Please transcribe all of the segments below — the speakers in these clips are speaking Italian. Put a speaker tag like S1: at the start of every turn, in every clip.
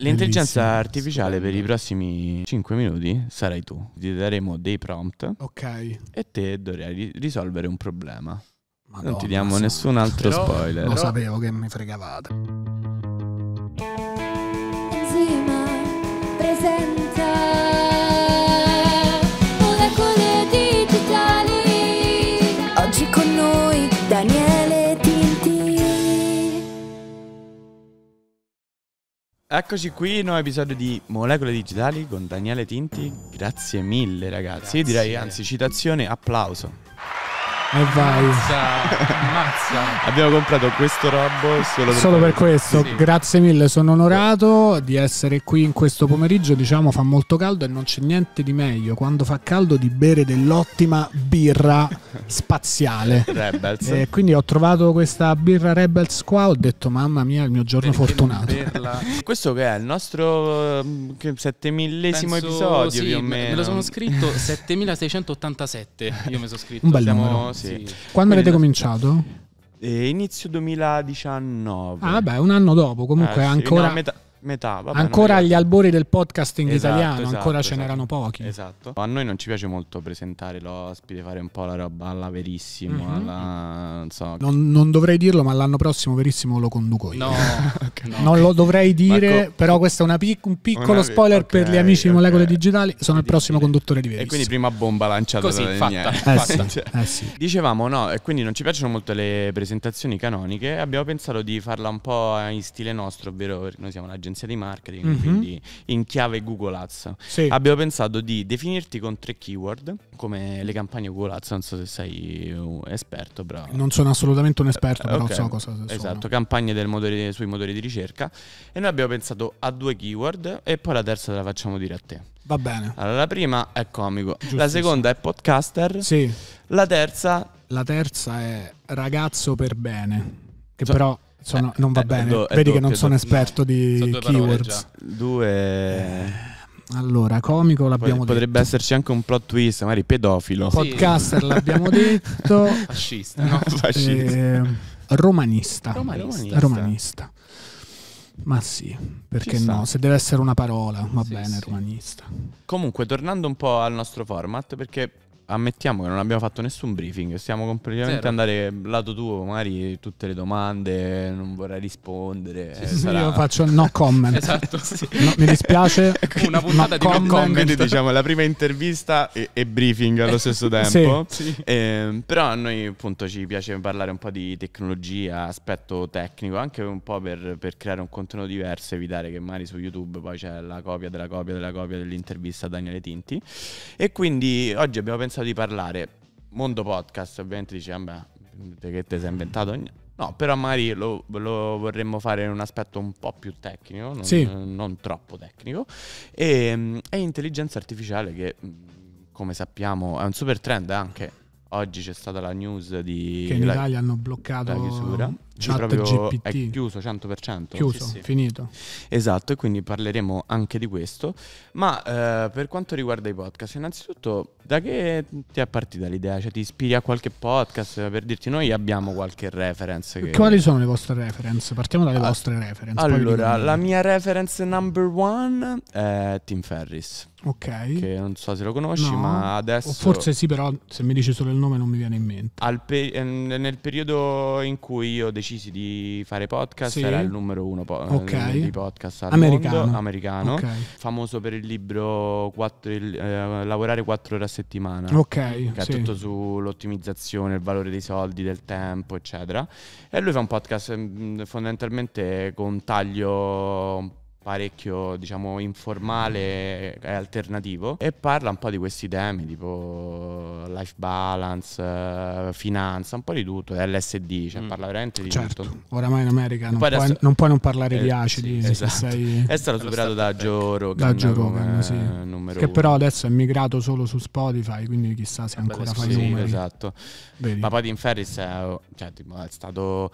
S1: L'intelligenza Bellissimo. artificiale per i prossimi 5 minuti sarai tu. Ti daremo dei prompt. Ok. E te dovrai risolvere un problema. Madonna, non ti diamo so. nessun altro però, spoiler. Lo però...
S2: sapevo che mi fregavate.
S3: Enzima presente.
S1: Eccoci qui, nuovo episodio di Molecole Digitali con Daniele Tinti. Grazie mille ragazzi. Grazie. direi anzi citazione, applauso. E vai. Ammazza. Abbiamo comprato questo robot solo per, solo per questo. Sì. Grazie
S2: mille, sono onorato di essere qui in questo pomeriggio. Diciamo fa molto caldo e non c'è niente di meglio quando fa caldo di bere dell'ottima birra spaziale. Rebels. E quindi ho trovato questa birra Rebels qua. Ho detto, mamma mia, il mio giorno Perché fortunato.
S1: Questo che è il
S3: nostro mm, settemillesimo episodio sì, più o meno. Me lo sono scritto 7687. Io mi sono scritto. Un bel Siamo, sì. Quando avete
S2: cominciato?
S1: Eh, inizio 2019. Ah, beh, un
S2: anno dopo, comunque eh, sì, ancora. No, metà,
S1: Metà, vabbè, ancora
S2: agli albori del podcasting esatto, italiano, esatto, ancora esatto, ce n'erano pochi.
S1: Esatto. A noi non ci piace molto presentare l'ospite, fare un po' la roba alla verissimo. Mm-hmm. Alla, non, so. non, non,
S2: dovrei dirlo, ma l'anno prossimo verissimo lo conduco io. No, okay, no. non lo dovrei dire, Marco, però questo è una pic- un piccolo una, spoiler okay, per gli amici okay. di molecole digitali. Sono il prossimo conduttore di verissimo. E quindi prima
S1: bomba lanciata Così, da fatta, Eh sì, cioè, eh sì. Dicevamo no, e quindi non ci piacciono molto le presentazioni canoniche. Abbiamo pensato di farla un po' in stile nostro, ovvero noi siamo la gente un'agenzia di marketing, mm-hmm. quindi in chiave Google Ads. Sì. Abbiamo pensato di definirti con tre keyword, come le campagne Google Ads, non so se sei un uh, esperto, però... Non sono assolutamente un esperto, però okay. so cosa esatto, sono. Esatto, campagne motori, sui motori di ricerca. E noi abbiamo pensato a due keyword e poi la terza la facciamo dire a te. Va bene. Allora, la prima è comico, la seconda è podcaster, sì. la terza... La
S2: terza è ragazzo per bene, che so- cioè, però sono, eh, non va eh, bene. Do, Vedi do, che non sono do, esperto di keywords.
S1: Due. Eh, allora, comico l'abbiamo Potrebbe detto. esserci anche un plot twist, magari pedofilo. Podcaster l'abbiamo detto. Fascista, no? Fascista. Eh,
S2: romanista. romanista. Romanista. Ma sì, perché no? Se deve essere una parola, va sì, bene, sì. romanista.
S1: Comunque, tornando un po' al nostro format, perché ammettiamo che non abbiamo fatto nessun briefing, stiamo completamente Zero. andare lato tuo, magari tutte le domande, non vorrei rispondere. Sì, eh, sarà... Io faccio no comment. esatto. Sì. No, mi dispiace. Ecco, una puntata no di comment. no comment. Quindi diciamo la prima intervista e, e briefing allo eh, stesso tempo. sì. Eh, però a noi appunto ci piace parlare un po' di tecnologia, aspetto tecnico, anche un po' per, per creare un contenuto diverso, evitare che magari su YouTube poi c'è la copia della copia della copia dell'intervista a Daniele Tinti. E quindi oggi abbiamo pensato smetto di parlare. Mondo podcast, ovviamente dice, vabbè, che te sei inventato? No, però magari lo, lo, vorremmo fare in un aspetto un po' più tecnico, non, sì. non troppo tecnico. E, ehm, e intelligenza artificiale che, mm, come sappiamo, è un super trend anche. Oggi c'è stata la news di... Che in la, Italia hanno bloccato la chiusura Chat GPT. È chiuso 100%. Chiuso, sì, sì. finito. Esatto, e quindi parleremo anche di questo. Ma eh, per quanto riguarda i podcast, innanzitutto, da che ti è partita l'idea? Cioè, ti ispiri a qualche podcast? Per dirti, noi abbiamo qualche reference. Che... Quali sono le
S2: vostre reference? Partiamo dalle ah, vostre reference. Allora, la
S1: mia reference number one è Tim Ferris. Ok. Che non so se lo conosci, no. ma adesso. O forse
S2: sì, però se mi dici solo il nome non mi viene in mente.
S1: Pe- nel periodo in cui io decido decisi di fare podcast, sì. era il numero uno po- okay. di podcast americano, mondo, americano okay. famoso per il libro quattro, eh, Lavorare 4 ore a settimana, okay, che sì. è tutto sull'ottimizzazione, il valore dei soldi, del tempo, eccetera. E lui fa un podcast mm, fondamentalmente con taglio parecchio diciamo informale e alternativo e parla un po' di questi temi tipo life balance, eh, finanza, un po' di tutto, LSD, cioè mm. parla veramente di certo. tutto. Oramai in America non, poi puoi, non puoi non parlare eh, di acidi. Sì, esatto. sei... È stato superato da Joe Rogan, da Joe Rogan sì. che uno. però
S2: adesso è migrato solo su Spotify, quindi chissà se Vabbè, ancora fa i sì, numeri. Esatto.
S1: Vedi. Ma poi Tim Ferris è, cioè, tipo, è stato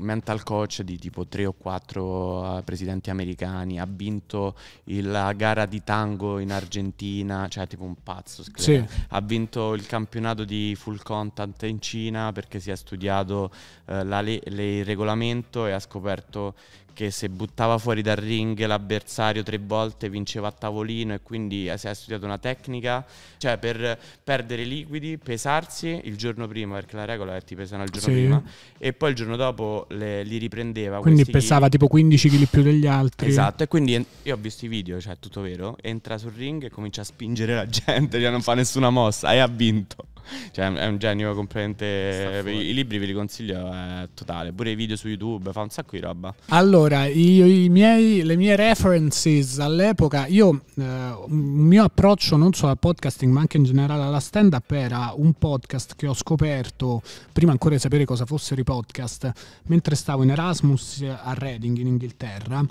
S1: mental coach di tipo 3 o 4 eh, presidenti americani anni, ha vinto il, la gara di tango in Argentina, cioè tipo un pazzo, sì. ha vinto il campionato di full content in Cina perché si è studiato eh, la, le, le, il regolamento e ha scoperto che se buttava fuori dal ring l'avversario tre volte vinceva a tavolino e quindi eh, si è studiato una tecnica, cioè per perdere liquidi, pesarsi il giorno prima, perché la regola è che ti pesano il giorno sì. prima, e poi il giorno dopo le, li riprendeva. Quindi pesava chi... tipo 15 kg più
S3: degli altri. Esatto,
S1: e quindi io ho visto i video, cioè è tutto vero, entra sul ring e comincia a spingere la gente, cioè non fa nessuna mossa e ha vinto cioè, è un genio completamente. I libri ve li consiglio è totale. Pure i video su YouTube, fa un sacco di roba.
S2: Allora, io, miei, le mie references all'epoca, io eh, un mio approccio non solo al podcasting, ma anche in generale alla stand-up era un podcast che ho scoperto prima ancora di sapere cosa fossero i podcast, mentre stavo in Erasmus a Reading in Inghilterra.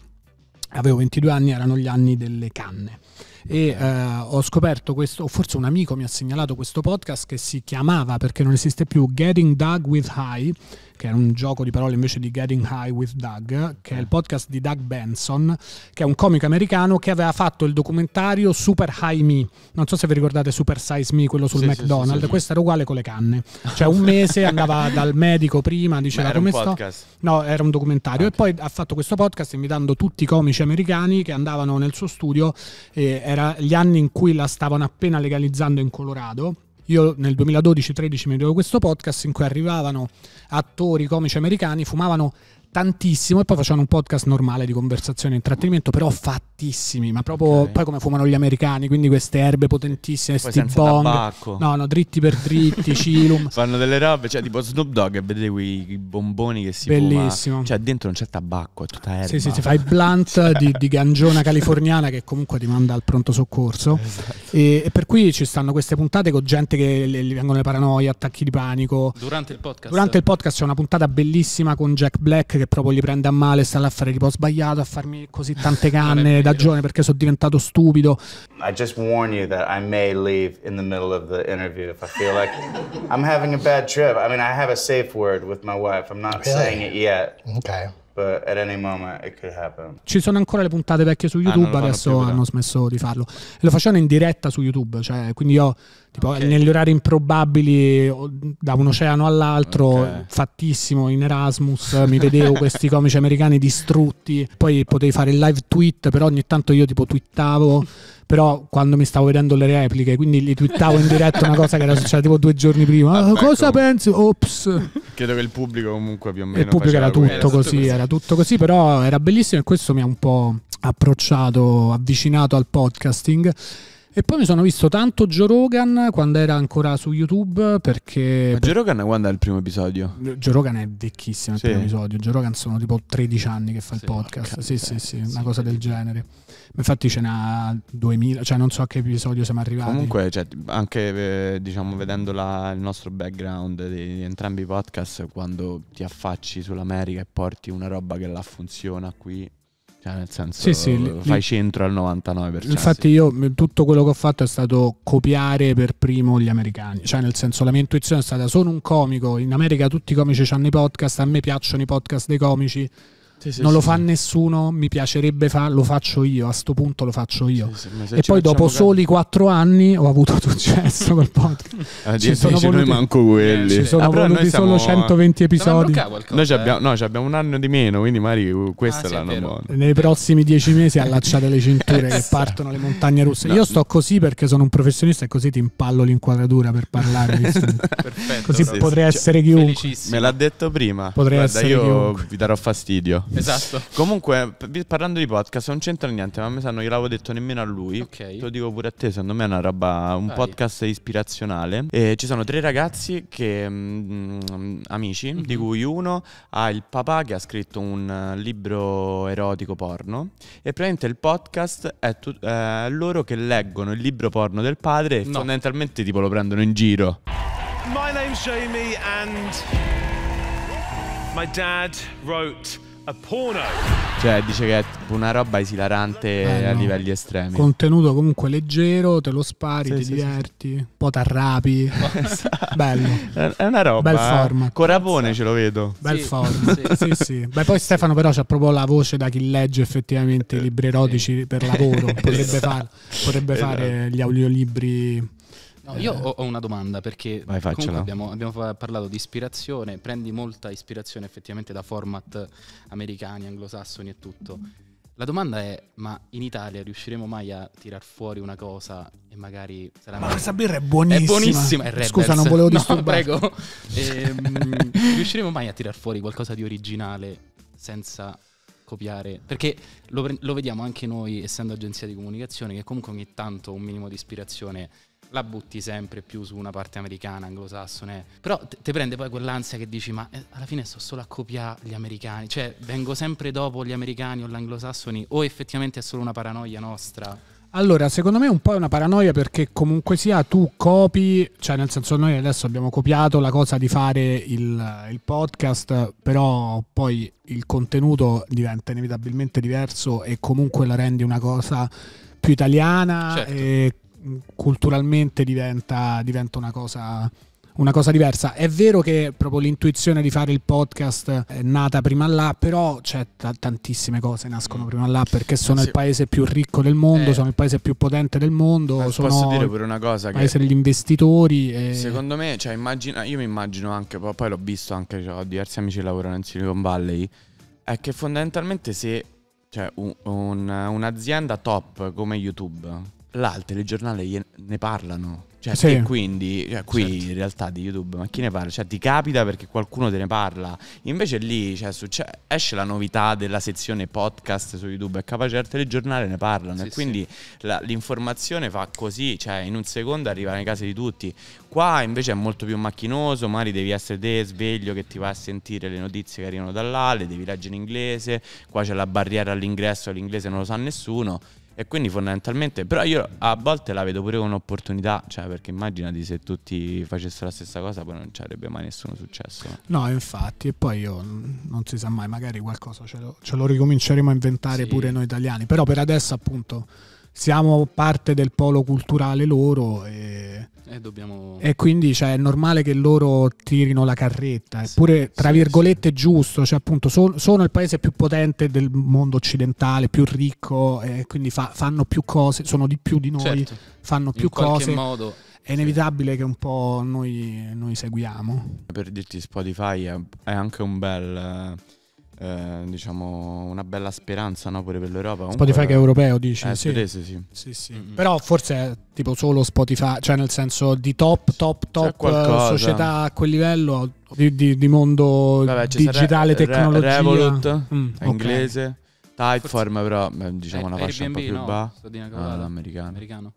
S2: Avevo 22 anni, erano gli anni delle canne e eh, ho scoperto questo, forse un amico mi ha segnalato questo podcast che si chiamava, perché non esiste più, Getting Doug with High, che è un gioco di parole invece di Getting High with Doug, che è il podcast di Doug Benson, che è un comico americano che aveva fatto il documentario Super High Me. Non so se vi ricordate Super Size Me, quello sul sì, McDonald's, sì, sì, questo era uguale con le canne. Cioè un mese andava dal medico prima, diceva come sto. Podcast. No, era un documentario okay. e poi ha fatto questo podcast invitando tutti i comici americani che andavano nel suo studio e era gli anni in cui la stavano appena legalizzando in Colorado. Io nel 2012-13 mi vedevo questo podcast in cui arrivavano attori comici americani, fumavano tantissimo e poi facevano un podcast normale di conversazione e intrattenimento, però fattissimi, ma proprio okay. poi come fumano gli americani, quindi queste erbe potentissime, poi sti bong, tabacco. no, no, dritti per dritti, cilum.
S1: Fanno delle robe, cioè tipo Snoop Dogg e vedete quei bomboni che si Bellissimo. Fuma. Cioè dentro non c'è tabacco, è tutta erba. Sì, sì, ti fai
S2: blunt cioè. di, di, gangiona californiana che comunque ti manda al pronto soccorso. Esatto. E, e, per cui ci stanno queste puntate con gente che gli vengono le paranoie, attacchi di panico.
S3: Durante il podcast. Durante il
S2: podcast c'è una puntata bellissima con Jack Black che che proprio li prende a male, sta là a fare tipo sbagliato, a farmi così tante canne da giovane perché sono diventato stupido.
S1: I just warn you that I may leave in the middle of the interview if I feel like I'm having a bad trip. I mean, I have a safe word with my wife. I'm not really? saying it yet. Okay. But at any moment it could happen.
S2: Ci sono ancora le puntate vecchie su ah, YouTube, adesso più, hanno smesso di farlo. E lo facevano in diretta su YouTube, cioè, quindi io tipo, okay. negli orari improbabili da un oceano all'altro, okay. fattissimo in Erasmus, mi vedevo questi comici americani distrutti, poi potevi fare il live tweet, però ogni tanto io tipo twittavo però quando mi stavo vedendo le repliche, quindi li twittavo in diretta una cosa che era successa tipo due giorni prima. Ah, ah ecco. cosa pensi? Ops.
S1: Credo che il pubblico comunque più o meno. Il pubblico era tutto, era così, era tutto così,
S2: però era bellissimo e questo mi ha un po' approcciato, avvicinato al podcasting e poi mi sono visto tanto Joe Rogan quando era ancora su YouTube perché... Ma Joe Rogan quando è il primo episodio? Joe Rogan è vecchissimo sì. il primo episodio, Joe Rogan sono tipo 13 anni che fa sì, il podcast, sì, sì eh, sì sì, una cosa del genere. Infatti ce n'ha 2000, cioè non so a che episodio siamo arrivati. Comunque
S1: cioè, anche eh, diciamo vedendo la, il nostro background di, di entrambi i podcast, quando ti affacci sull'America e porti una roba che là funziona qui cioè, nel senso, sì, sì, fai lì, centro al 99%. Infatti, io
S2: tutto quello che ho fatto è stato copiare per primo gli americani. Cioè, nel senso, la mia intuizione è stata: sono un comico. In America tutti i comici hanno i podcast. A me piacciono i podcast dei comici sì, sì, non sì, lo fa nessuno, mi piacerebbe farlo, lo faccio io, a questo punto lo faccio io. e poi dopo soli quattro anni ho avuto successo col podcast.
S1: Ah, ci sono voluti, noi manco quelli. Ci eh, sono ah, voluti solo 120 episodi. Noi eh. abbiamo, no, abbiamo un anno di meno, quindi magari uh, questo ah, è l'anno buono.
S2: Nei prossimi dieci mesi allacciate le cinture eh, che partono le montagne russe. No. Io sto così perché sono un professionista e così ti impallo l'inquadratura
S1: per parlare. Perfetto, così potrei essere cioè, chiunque. Me l'ha detto prima. Potrei Guarda, essere io chiunque. vi darò fastidio. Esatto. Comunque, parlando di podcast, non c'entra niente, ma a me sa, non gliel'avevo detto nemmeno a lui. Ok. Te lo dico pure a te, secondo me è una roba, un Vai. podcast ispirazionale. E ci sono tre ragazzi che, mh, mm, mm, amici, mm-hmm. di cui uno ha il papà che ha scritto un eh, libro erotico porno e praticamente il podcast è tu- eh, loro che leggono il libro porno del padre e no. fondamentalmente tipo lo prendono in giro. My name's Jamie and my dad wrote a porno. Cioè, dice che è una roba esilarante Bello. Eh, a livelli estremi.
S2: Contenuto comunque leggero, te lo spari, sì, ti sì, diverti, sì. un po' t'arrapi. Esatto. Bello. È una roba. Bel eh. format.
S1: Corapone ce lo vedo. Bel
S2: format. Sì, sì. Beh, poi Stefano però c'ha proprio la voce da chi legge effettivamente i libri erotici per lavoro. Esatto. Potrebbe, esatto. far, potrebbe esatto. fare gli audiolibri
S3: No, io ho, ho una domanda perché Vai, abbiamo, abbiamo, parlato di ispirazione, prendi molta ispirazione effettivamente da format americani, anglosassoni e tutto. La domanda è, ma in Italia riusciremo mai a tirar fuori una cosa e magari... Sarà ma questa birra è buonissima. È buonissima, è Rebels. Scusa, non volevo disturbare. No, prego. ehm, riusciremo mai a tirar fuori qualcosa di originale senza copiare? Perché lo, lo vediamo anche noi, essendo agenzia di comunicazione, che comunque ogni tanto un minimo di ispirazione la butti sempre più su una parte americana, anglosassone. Però ti prende poi quell'ansia che dici, ma eh, alla fine sto solo a copiare gli americani, cioè vengo sempre dopo gli americani o gli anglosassoni, o effettivamente è solo una paranoia nostra?
S2: Allora, secondo me è un po' una paranoia perché comunque sia tu copi, cioè nel senso noi adesso abbiamo copiato la cosa di fare il, il podcast, però poi il contenuto diventa inevitabilmente diverso e comunque la rendi una cosa più italiana certo. e culturalmente diventa, diventa una cosa una cosa diversa. È vero che proprio l'intuizione di fare il podcast è nata prima là, però c'è t- tantissime cose nascono mm. prima là perché sono eh, sì. il paese più ricco del mondo, eh. sono il paese più potente del mondo. Ma eh, sono posso dire pure
S1: una cosa: il paese degli
S2: investitori.
S1: E... Secondo me, cioè, immagina, io mi immagino anche, poi l'ho visto anche, cioè, ho diversi amici che lavorano in Silicon Valley, è che fondamentalmente se cioè, un, un, un'azienda top come YouTube là il telegiornale ne parlano. Cioè, sì. quindi, cioè, qui certo. in realtà di YouTube, ma chi ne parla? Cioè, ti capita perché qualcuno te ne parla. Invece lì cioè, succe- cioè, esce la novità della sezione podcast su YouTube è capace al telegiornale ne parlano. Sì, e quindi sì. la, l'informazione fa così, cioè in un secondo arriva nei casi di tutti. Qua invece è molto più macchinoso, magari devi essere te sveglio che ti va a sentire le notizie che arrivano da le devi leggere in inglese, qua c'è la barriera all'ingresso, l'inglese non lo sa nessuno. E quindi fondamentalmente, però io a volte la vedo pure come un'opportunità, cioè perché immaginati se tutti facessero la stessa cosa, poi non ci avrebbe mai nessuno successo.
S2: No, infatti, e poi io non si sa mai, magari qualcosa ce lo, ce lo ricominceremo a inventare sì. pure noi italiani, però per adesso appunto siamo parte del polo culturale loro e e, dobbiamo... e quindi cioè, è normale che loro tirino la carretta, eppure sì, tra sì, virgolette sì. giusto, cioè, appunto, so, sono il paese più potente del mondo occidentale, più ricco, eh, quindi fa, fanno più cose, sono di più di noi, certo. fanno più cose. Modo, è inevitabile che un po' noi, noi, seguiamo.
S1: Per dirti Spotify è, è anche un bel... Eh eh, diciamo, una bella speranza no, pure per l'Europa. Comunque, Spotify che è europeo, dici? È eh, sì. Sudese, sì. sì, sì. Mm-hmm. Però
S2: forse è tipo solo Spotify, cioè nel senso di top, top,
S1: top eh, società
S2: a quel livello di, di, di mondo Vabbè, digitale, tecnologico. Re- Revolut,
S1: mm, okay. inglese. Typeform però, diciamo, una fascia Airbnb, un po' più no, bassa. Ah, americano. americano.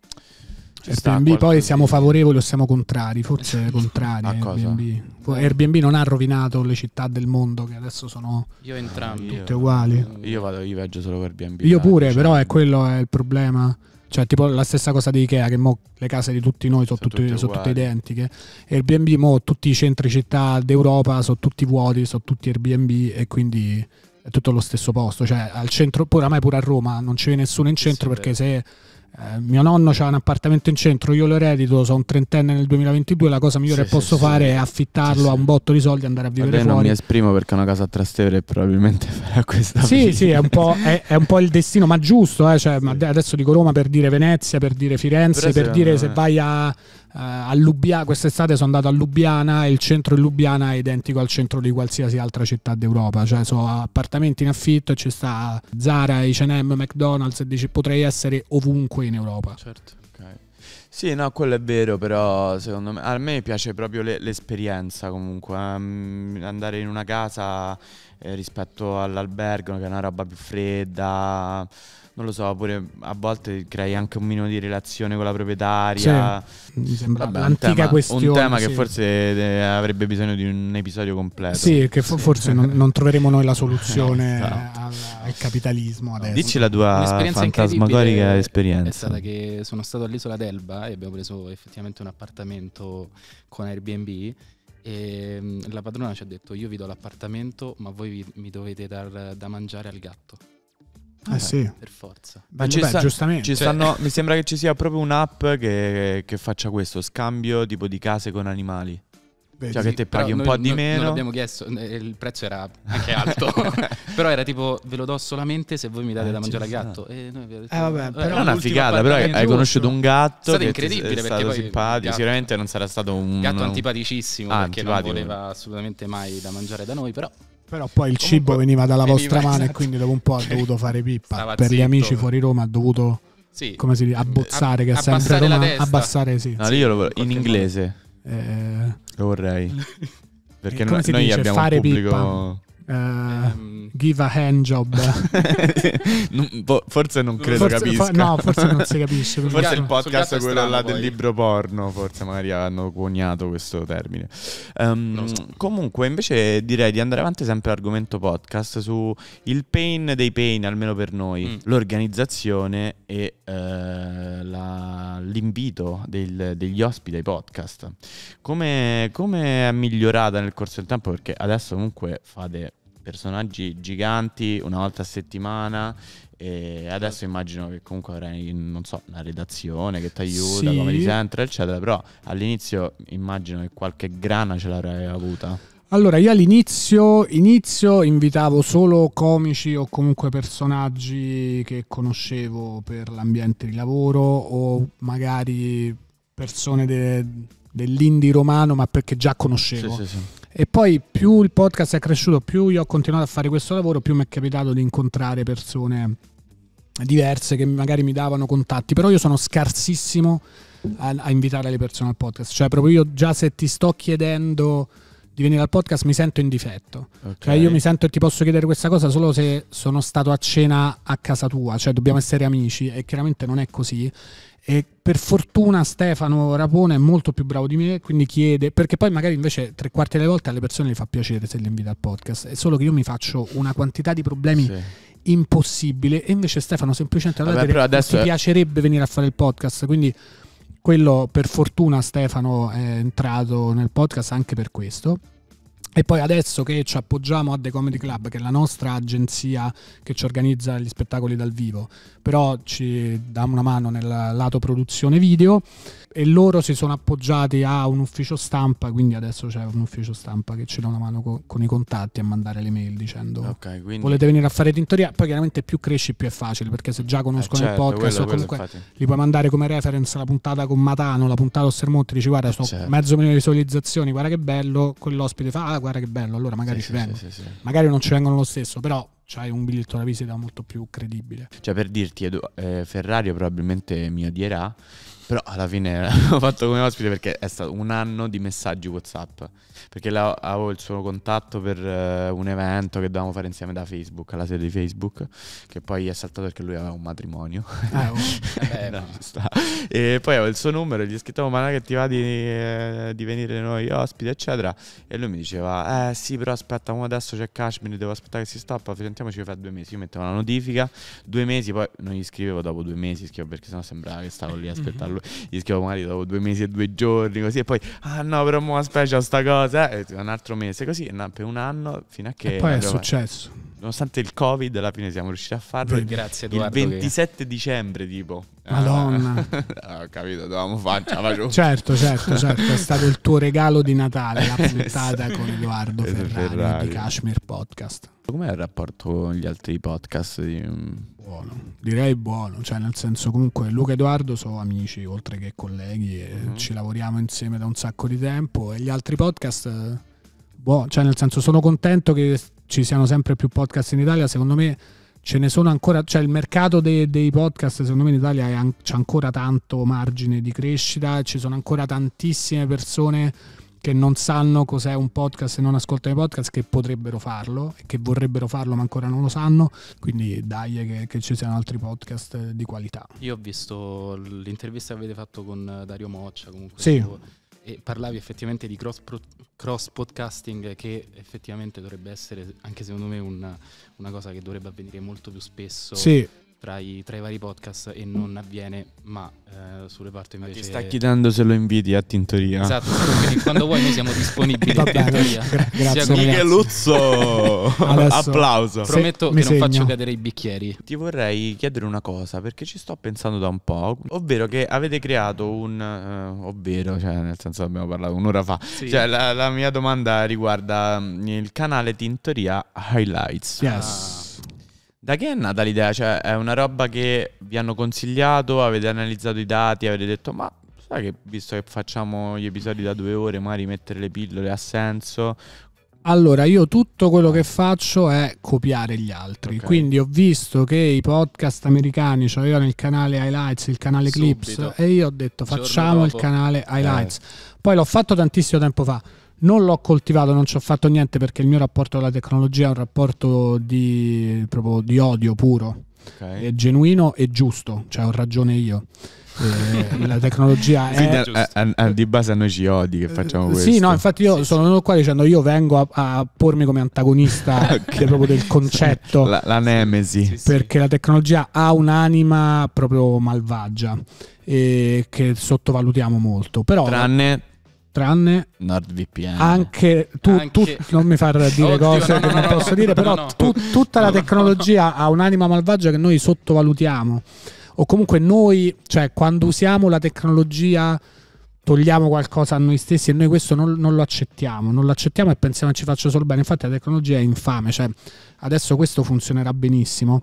S1: Airbnb, poi siamo
S2: favorevoli o siamo contrari, forse contrari. Airbnb. Airbnb. non ha rovinato le città del mondo che adesso
S1: sono io entrambi, tutte io, uguali. Io vado, io viaggio solo per Airbnb. Io pure, diciamo. però è
S2: quello è il problema. Cioè, tipo la stessa cosa di Ikea, che mo le case di tutti noi sono, sono, tutte, tutte, sono tutte, identiche. Airbnb, mo tutti i centri città d'Europa sono tutti vuoti, sono tutti Airbnb e quindi è tutto lo stesso posto. Cioè, al centro, pure, oramai pure a Roma non c'è nessuno in centro sì, perché beh. se eh, mio nonno ha un appartamento in centro, io lo eredito, sono un trentenne nel 2022, la cosa migliore sì, che posso sì, fare sì. è affittarlo a un botto di soldi e andare a vivere Vabbè, fuori. non mi
S1: esprimo perché è una casa a Trastevere e probabilmente farà questa Sì, vita. sì,
S2: è un, è, è un, po', il destino, ma giusto, eh, cioè, ma adesso dico Roma per dire Venezia, per dire Firenze, Però per dire se vai a eh, a Lubiana, quest'estate sono andato a Lubiana e il centro di Lubiana è identico al centro di qualsiasi altra città d'Europa, cioè sono appartamenti in affitto e ci sta Zara, H&M, McDonald's e dici potrei essere ovunque in Europa. Certo, ok.
S1: Sì, no, quello è vero, però secondo me a me piace proprio le, l'esperienza comunque, ehm, andare in una casa eh, rispetto all'albergo che è una roba più fredda non lo so, pure a volte crei anche un minimo di relazione con la proprietaria. Sì, mi sembra Vabbè, l'antica tema, questione. Un tema sì. che forse eh, avrebbe bisogno di un episodio completo. Sì, che for-
S2: forse non, non, troveremo noi la soluzione esatto. al, al, capitalismo adesso. Dici la tua
S1: fantasmagorica esperienza. È stata
S3: che sono stato all'isola d'Elba e abbiamo preso effettivamente un appartamento con Airbnb e mm, la padrona ci ha detto io vi do l'appartamento ma voi vi, mi dovete dar da mangiare al gatto. Ah, eh sì. Per forza. Ma ci beh,
S2: sta, giustamente.
S1: Ci cioè. stanno, mi sembra che ci sia proprio un'app che, che faccia questo, scambio tipo di case con animali. Beh, cioè sì, che te paghi un po' di non, meno. Non abbiamo
S3: chiesto, il prezzo era anche alto. però era tipo ve lo do solamente se voi mi date eh, da mangiare al gatto. E eh, noi abbiamo detto, eh, vabbè, eh, però è una figata, però hai conosciuto un gatto È stato incredibile è stato simpatico, sicuramente non sarà stato un gatto antipaticissimo ah, perché antipatico. non voleva assolutamente mai da mangiare da noi, però però
S2: poi il Comunque, cibo veniva dalla veniva, vostra mano esatto. e quindi dopo un po' ha dovuto fare pippa. Stava per zitto. gli amici fuori Roma ha dovuto sì. come si dice, abbozzare, Ab- che è sempre Roma, abbassare, sì.
S1: No, io lo vorrei, in inglese. Eh... Lo vorrei. Perché no, noi abbiamo fare un pubblico... Pippa. Uh,
S2: um. Give a hand job. forse non credo forse, capisca. For, no, forse non si capisce. Forse il podcast è quello là del
S1: libro porno, forse magari hanno coniato questo termine. Um, so. Comunque, invece direi di andare avanti sempre all'argomento podcast su il pain dei pain, almeno per noi, mm. l'organizzazione e uh, la, l'invito del, degli ospiti ai podcast. Come, come è migliorata nel corso del tempo? Perché adesso comunque fate personaggi giganti una volta a settimana e adesso immagino che comunque avrai, non so, una redazione che ti aiuta, sì. come ti entra, eccetera, però all'inizio immagino che qualche grana ce l'avrai avuta.
S2: Allora, io all'inizio inizio, invitavo solo comici o comunque personaggi che conoscevo per l'ambiente di lavoro o magari persone de, dell'indie romano, ma perché già conoscevo. Sì, sì, sì. E poi più il podcast è cresciuto, più io ho continuato a fare questo lavoro, più mi è capitato di incontrare persone diverse che magari mi davano contatti, però io sono scarsissimo a, a, invitare le persone al podcast, cioè proprio io già se ti sto chiedendo di venire al podcast mi sento in difetto, cioè, okay. cioè io mi sento e ti posso chiedere questa cosa solo se sono stato a cena a casa tua, cioè dobbiamo essere amici e chiaramente non è così e per fortuna Stefano Rapone è molto più bravo di me, quindi chiede, perché poi magari invece tre quarti delle volte alle persone gli fa piacere se li invita al podcast, è solo che io mi faccio una quantità di problemi sì impossibile. E invece Stefano semplicemente allora Vabbè, adesso ti piacerebbe venire a fare il podcast. Quindi quello per fortuna Stefano è entrato nel podcast anche per questo. E poi adesso che ci appoggiamo a The Comedy Club, che è la nostra agenzia che ci organizza gli spettacoli dal vivo, però ci dà una mano nel lato produzione video, e loro si sono appoggiati a un ufficio stampa, quindi adesso c'è un ufficio stampa che ci dà una mano co- con i contatti a mandare le mail dicendo okay, quindi... volete venire a fare tintoria, poi chiaramente più cresci più è facile perché se già conoscono eh certo, il podcast quello, comunque quello, li puoi mandare come reference la puntata con Matano, la puntata Ossermonti, dici guarda eh sono certo. mezzo milione di visualizzazioni, guarda che bello, quell'ospite fa ah guarda che bello, allora magari sì, ci sì, vengono, sì, magari non ci vengono lo stesso, però c'hai un biglietto da visita molto più credibile.
S1: Cioè per dirti, edu- eh, Ferrari probabilmente mi odierà però alla fine l'ho fatto come ospite perché è stato un anno di messaggi WhatsApp. Perché avevo il suo contatto per eh, un evento che dovevamo fare insieme da Facebook, alla sede di Facebook, che poi è saltato perché lui aveva un matrimonio. Ah, oh. eh, no, E poi avevo il suo numero e gli scrivevo: oh, Ma non che ti va di, eh, di venire noi ospiti, eccetera. E lui mi diceva: Eh sì, però aspetta, adesso c'è Cashmere, devo aspettare che si stoppa. Sentiamoci fra due mesi. Io mettevo la notifica, due mesi, poi non gli scrivevo dopo due mesi, scrivo perché sennò sembrava che stavo lì a aspettare. Mm-hmm farlo. Gli scrivo magari dopo due mesi e due giorni, così, e poi, ah no, però mo' special sta cosa, eh, e un altro mese, così, no, per un anno, fino a che... E poi è successo nonostante il Covid, alla fine siamo riusciti a farlo. Grazie, Edoardo. Il 27 che... dicembre, tipo. Madonna. Ah, ho capito, dovevamo farcela. certo, certo, certo. È stato il
S2: tuo regalo di Natale, la puntata con Edoardo Ferrari, Ferrari, di Kashmir
S1: Podcast. Com'è il rapporto con gli altri podcast? Di... Mm? Buono, direi buono, cioè nel
S2: senso comunque Luca e Edoardo sono amici oltre che colleghi e mm-hmm. ci lavoriamo insieme da un sacco di tempo e gli altri podcast... Eh, buono cioè nel senso sono contento che ci siano sempre più podcast in Italia, secondo me ce ne sono ancora, cioè il mercato dei, dei podcast secondo me in Italia an- c'è ancora tanto margine di crescita, ci sono ancora tantissime persone che non sanno cos'è un podcast e non ascoltano i podcast, che potrebbero farlo e che vorrebbero farlo ma ancora non lo sanno, quindi dai che, che ci siano altri podcast di qualità.
S3: Io ho visto l'intervista che avete fatto con Dario Moccia comunque. Sì. Suo e parlavi effettivamente di cross, pro, cross, podcasting che effettivamente dovrebbe essere anche secondo me una, una cosa che dovrebbe avvenire molto più spesso. Sì tra i, tra i, vari podcast e non avviene, ma eh, sul reparto invece... ti sta chiedendo se lo
S1: inviti a Tintoria. Esatto, quando vuoi noi siamo disponibili a Tintoria. Gra- grazie. Che luzzo! Applauso. Prometto che segno. non faccio cadere i bicchieri. Ti vorrei chiedere una cosa, perché ci sto pensando da un po', ovvero che avete creato un... Uh, ovvero, cioè nel senso abbiamo parlato un'ora fa. Sì. Cioè la, la, mia domanda riguarda mm, il canale Tintoria Highlights. Yes. Ah. Da che è nata l'idea? Cioè, è una roba che vi hanno consigliato, avete analizzato i dati, avete detto, ma sai che visto che facciamo gli episodi da due ore, magari mettere le pillole ha senso?
S2: Allora, io tutto quello che faccio è copiare gli altri. Okay. Quindi ho visto che i podcast americani, cioè io nel canale Highlights, il canale Clips, e io ho detto facciamo il canale eh. Highlights. Eh. Poi l'ho fatto tantissimo tempo fa non l'ho coltivato, non ci ho fatto niente perché il mio rapporto con la tecnologia è un rapporto di, proprio di odio puro, okay. è genuino e giusto, cioè ho ragione io. Eh, la tecnologia è
S1: a, a, a, di base a noi ci odi che facciamo eh, questo sì no
S2: infatti io sono venuto sì. qua dicendo io vengo a, pormi come antagonista okay. proprio del concetto
S1: la, la nemesi
S2: perché la tecnologia ha un'anima proprio malvagia e che sottovalutiamo molto però tranne tranne
S1: NordVPN.
S2: Anche tu, anche... tu non mi far dire Oddio, cose no, che no, non posso dire, però tu, tutta la tecnologia ha un'anima malvagia che noi sottovalutiamo. O comunque noi, cioè quando usiamo la tecnologia togliamo qualcosa a noi stessi e noi questo non, non, lo accettiamo, non lo accettiamo e pensiamo che ci faccia solo bene. Infatti la tecnologia è infame, cioè adesso questo funzionerà benissimo.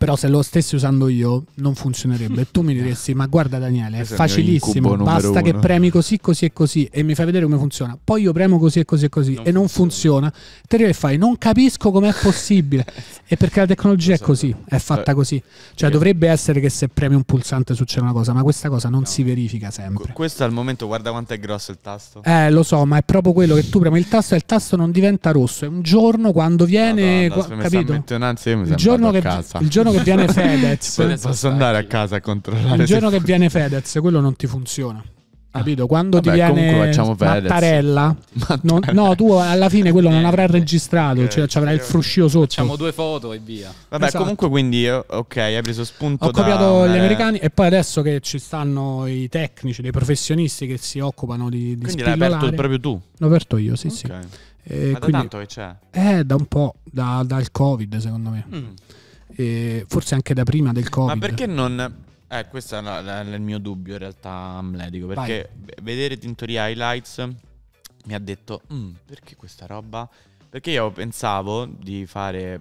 S2: Però se lo stessi usando io non funzionerebbe. Tu mi eh, diresti, ma guarda Daniele, è, è facilissimo, basta che premi così, così e così e mi fai vedere come funziona. Poi io premo così e così e così non e non funziona. funziona. Te che fai? Non capisco com'è possibile. è perché la tecnologia è così, eh. è fatta eh. così. Cioè eh. dovrebbe essere che se premi un pulsante succede una cosa, ma questa cosa non no. si verifica
S1: sempre. Questo al momento guarda quanto è grosso il tasto. Eh, lo
S2: so, ma è proprio quello che tu premi il tasto e il tasto non diventa rosso. È un giorno quando viene... Madonna, qua, capito? Insieme, il giorno che, il giorno giorno che viene Fedez,
S1: posso andare a casa a controllare. Il giorno
S2: che viene Fedez, quello non ti funziona. Ah, capito? Quando Vabbè, ti viene Mattarella, non, no, tu alla fine quello non avrai registrato, cioè ci avrai il fruscio sotto. Facciamo due
S1: foto e via. Vabbè, esatto. comunque quindi ok, hai preso spunto Ho copiato gli eh, americani
S2: e poi adesso che ci stanno i tecnici, dei professionisti che si occupano di, di Quindi l'hai aperto proprio tu? L'ho aperto io, sì, okay. sì. Eh, e Ma quindi, da tanto che c'è? Eh, da un po', da, dal Covid, secondo me. Mm eh, forse anche da prima del Covid. Ma perché
S1: non... Eh, questo è il mio dubbio in realtà amledico, perché Vai. vedere Tintoria Highlights mi ha detto, mm, perché questa roba? Perché io pensavo di fare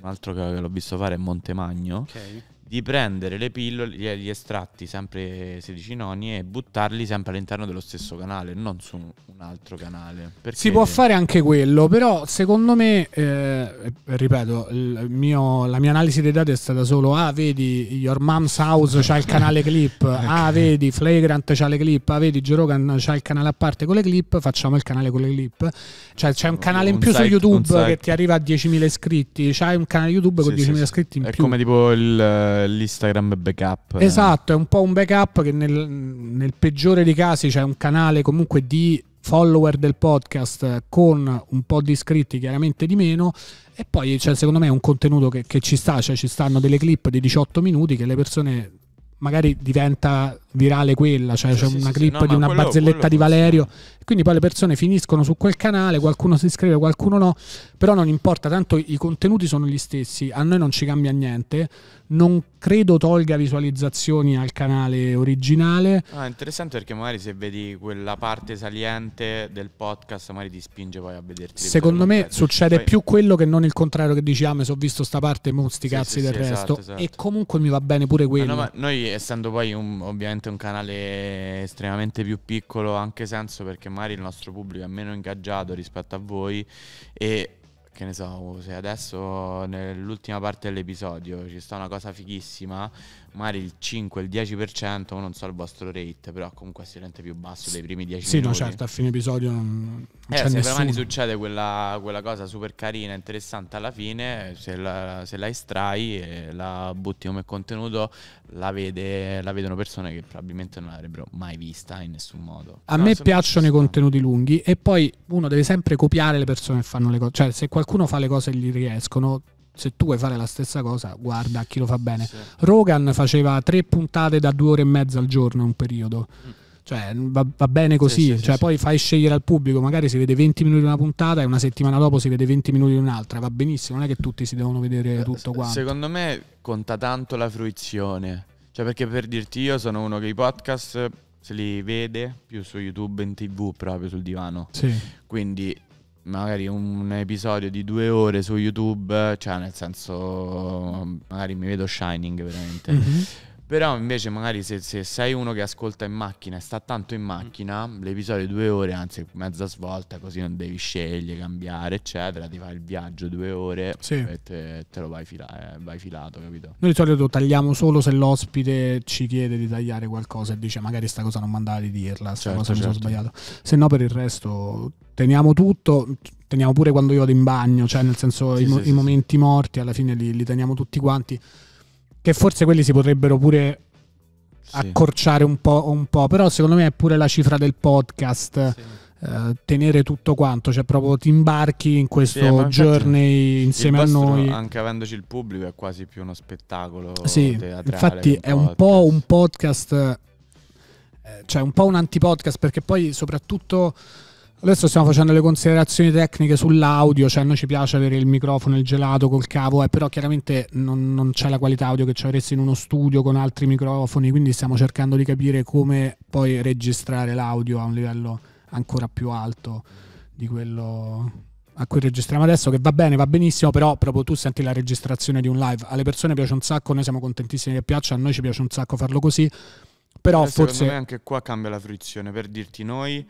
S1: un altro che l'ho visto fare è Montemagno. Okay di prendere le pillole, gli, gli estratti sempre 16 noni e buttarli sempre all'interno dello stesso canale, non su un altro canale. Perché... Si può fare anche
S2: quello, però secondo me, eh, ripeto, mio, la mia analisi dei dati è stata solo, ah vedi Your Mom's House c'ha il canale clip, okay. ah vedi Flagrant c'ha le clip, ah vedi Jerogan c'ha il canale a parte con le clip, facciamo il canale con le clip. Cioè c'è un canale un in più site, su YouTube che ti arriva a 10.000 iscritti, c'hai un canale YouTube con sì, 10.000 sì, iscritti
S1: in è più. È come tipo il l'Instagram backup. Esatto,
S2: è un po' un backup che nel, nel peggiore dei casi c'è un canale comunque di follower del podcast con un po' di iscritti, chiaramente di meno, e poi cioè, secondo me un contenuto che, che, ci sta, cioè ci stanno delle clip di 18 minuti che le persone magari diventa virale quella, cioè sì, c'è sì, una sì, clip no, di una quello, barzelletta quello di Valerio. Quindi poi le persone finiscono su quel canale, qualcuno si iscrive, qualcuno no, però non importa, tanto i contenuti sono gli stessi, a noi non ci cambia niente. Non credo tolga visualizzazioni al canale originale.
S1: Ah, interessante perché magari se vedi quella parte saliente del podcast, magari ti spinge poi a vederti. Secondo me succede poi... più
S2: quello che non il contrario che dici, ah, mi sono visto sta parte, mo sti cazzi del resto. Esatto, esatto. E comunque mi va bene pure ah, quello. Ma no, ma
S1: noi essendo poi un, ovviamente sicuramente un canale estremamente più piccolo, anche senso perché magari il nostro pubblico è meno ingaggiato rispetto a voi e che ne so, se adesso nell'ultima parte dell'episodio ci sta una cosa fighissima, magari il 5, il 10%, non so il vostro rate, però comunque si sicuramente più basso dei primi 10 sì, minuti. Sì, no, certo,
S2: a fine episodio non, non eh, se domani
S1: succede quella, quella, cosa super carina, interessante alla fine, se la, se la estrai e la butti come contenuto, la, vede, la, vedono persone che probabilmente non l'avrebbero mai vista in nessun modo.
S2: A no, me piacciono i contenuti lunghi e poi uno deve sempre copiare le persone che fanno le cose, cioè se qualcuno fa le cose e gli riescono, se tu vuoi fare la stessa cosa, guarda chi lo fa bene. Sì. Rogan faceva tre puntate da due ore e mezza al giorno, un periodo. Mm. Cioè, va, va, bene così. Sì, sì, cioè, poi fai scegliere al pubblico, magari si vede 20 minuti di una puntata e una settimana dopo si vede 20 minuti di un'altra. Va benissimo, non è che tutti si devono vedere eh, tutto quanto. Secondo
S1: me conta tanto la fruizione. Cioè, perché per dirti io sono uno che i podcast se li vede più su YouTube in tv proprio sul divano. Sì. Quindi magari un episodio di due ore su YouTube, cioè nel senso, magari mi vedo Shining veramente. Mm-hmm. Però invece magari se, se, sei uno che ascolta in macchina e sta tanto in macchina, l'episodio due ore, anzi mezza svolta, così non devi scegliere, cambiare, eccetera, ti fai il viaggio due ore sì. e te, te, lo vai, fila- eh, vai filato, capito? Noi
S2: di solito tagliamo solo se l'ospite ci chiede di tagliare qualcosa e dice magari sta cosa non mandare di dirla, sta certo, cosa certo. mi sono certo. sbagliato. Se no per il resto teniamo tutto, teniamo pure quando io vado in bagno, cioè nel senso sì, i, sì, i momenti morti alla fine li, li teniamo tutti quanti che forse quelli si potrebbero pure sì. accorciare un po', un po', però secondo me è pure la cifra del podcast. Sì. Eh, tenere tutto quanto, cioè proprio ti imbarchi in questo sì, journey insieme a noi. Anche
S1: avendoci il pubblico è quasi più uno spettacolo. Sì, infatti è un
S2: po' un podcast, eh, cioè un po' un antipodcast perché poi soprattutto Adesso stiamo facendo le considerazioni tecniche sull'audio, cioè a noi ci piace avere il microfono, il gelato col cavo, eh, però chiaramente non, non c'è la qualità audio che ci avresti in uno studio con altri microfoni, quindi stiamo cercando di capire come poi registrare l'audio a un livello ancora più alto di quello a cui registriamo adesso, che va bene, va benissimo, però proprio tu senti la registrazione di un live, alle persone piace un sacco, noi siamo contentissimi che piaccia, a noi ci piace un sacco farlo così, però eh, forse... Secondo me
S1: anche qua cambia la fruizione, per dirti noi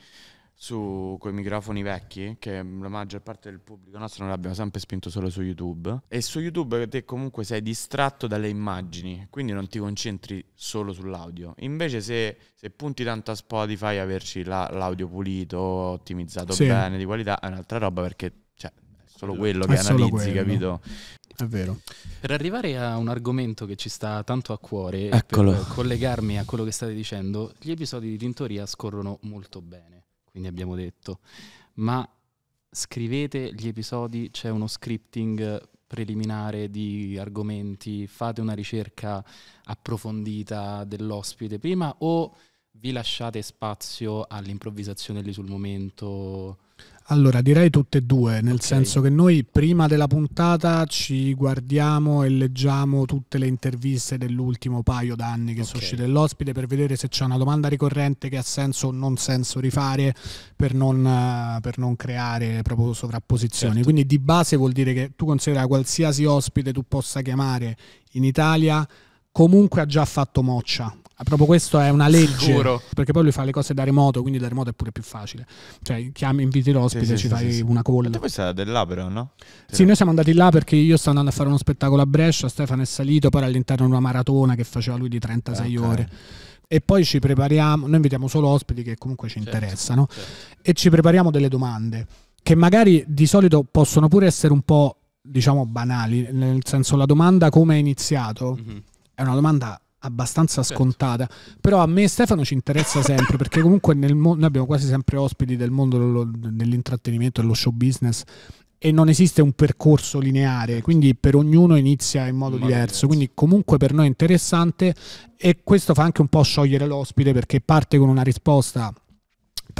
S1: su quei microfoni vecchi che la maggior parte del pubblico nostro noi l'abbiamo sempre spinto solo su YouTube e su YouTube te comunque sei distratto dalle immagini quindi non ti concentri solo sull'audio invece se, se punti tanto a Spotify averci la, l'audio pulito ottimizzato sì. bene di qualità è un'altra roba perché cioè, è solo quello che è analizzi capito
S3: è vero. Per arrivare a un argomento che ci sta tanto a cuore, Eccolo. per collegarmi a quello che state dicendo, gli episodi di Tintoria scorrono molto bene quindi abbiamo detto, ma scrivete gli episodi, c'è uno scripting preliminare di argomenti, fate una ricerca approfondita dell'ospite prima o vi lasciate spazio all'improvvisazione lì sul momento?
S2: Allora, direi tutte e due, nel okay. senso che noi prima della puntata ci guardiamo e leggiamo tutte le interviste dell'ultimo paio d'anni che okay. sono uscite dell'ospite per vedere se c'è una domanda ricorrente che ha senso o non senso rifare per non, per non creare proprio sovrapposizioni. Certo. Quindi di base vuol dire che tu considera qualsiasi ospite tu possa chiamare in Italia comunque ha già fatto moccia Ah, proprio questo è una legge. Sicuro. Perché poi lui fa le cose da remoto, quindi da remoto è pure più facile. Cioè, chiami, inviti l'ospite, sì, ci sì, fai sì, una colla. Ma
S1: tu sei dell'A però, no?
S2: Sì, noi siamo andati là perché io sto andando a fare uno spettacolo a Brescia, Stefano è salito, poi all'interno di una maratona che faceva lui di 36 okay. ore e poi ci prepariamo, noi invitiamo solo ospiti che comunque ci certo, interessano certo. e ci prepariamo delle domande che magari di solito possono pure essere un po' diciamo banali, nel senso la domanda come è iniziato mm-hmm. è una domanda abbastanza certo. scontata. Però a me Stefano ci interessa sempre perché comunque mo- noi abbiamo quasi sempre ospiti del mondo dell'intrattenimento, dello show business e non esiste un percorso lineare, certo. quindi per ognuno inizia in modo, in diverso, diverso, quindi comunque per noi è interessante e questo fa anche un po' sciogliere l'ospite perché parte con una risposta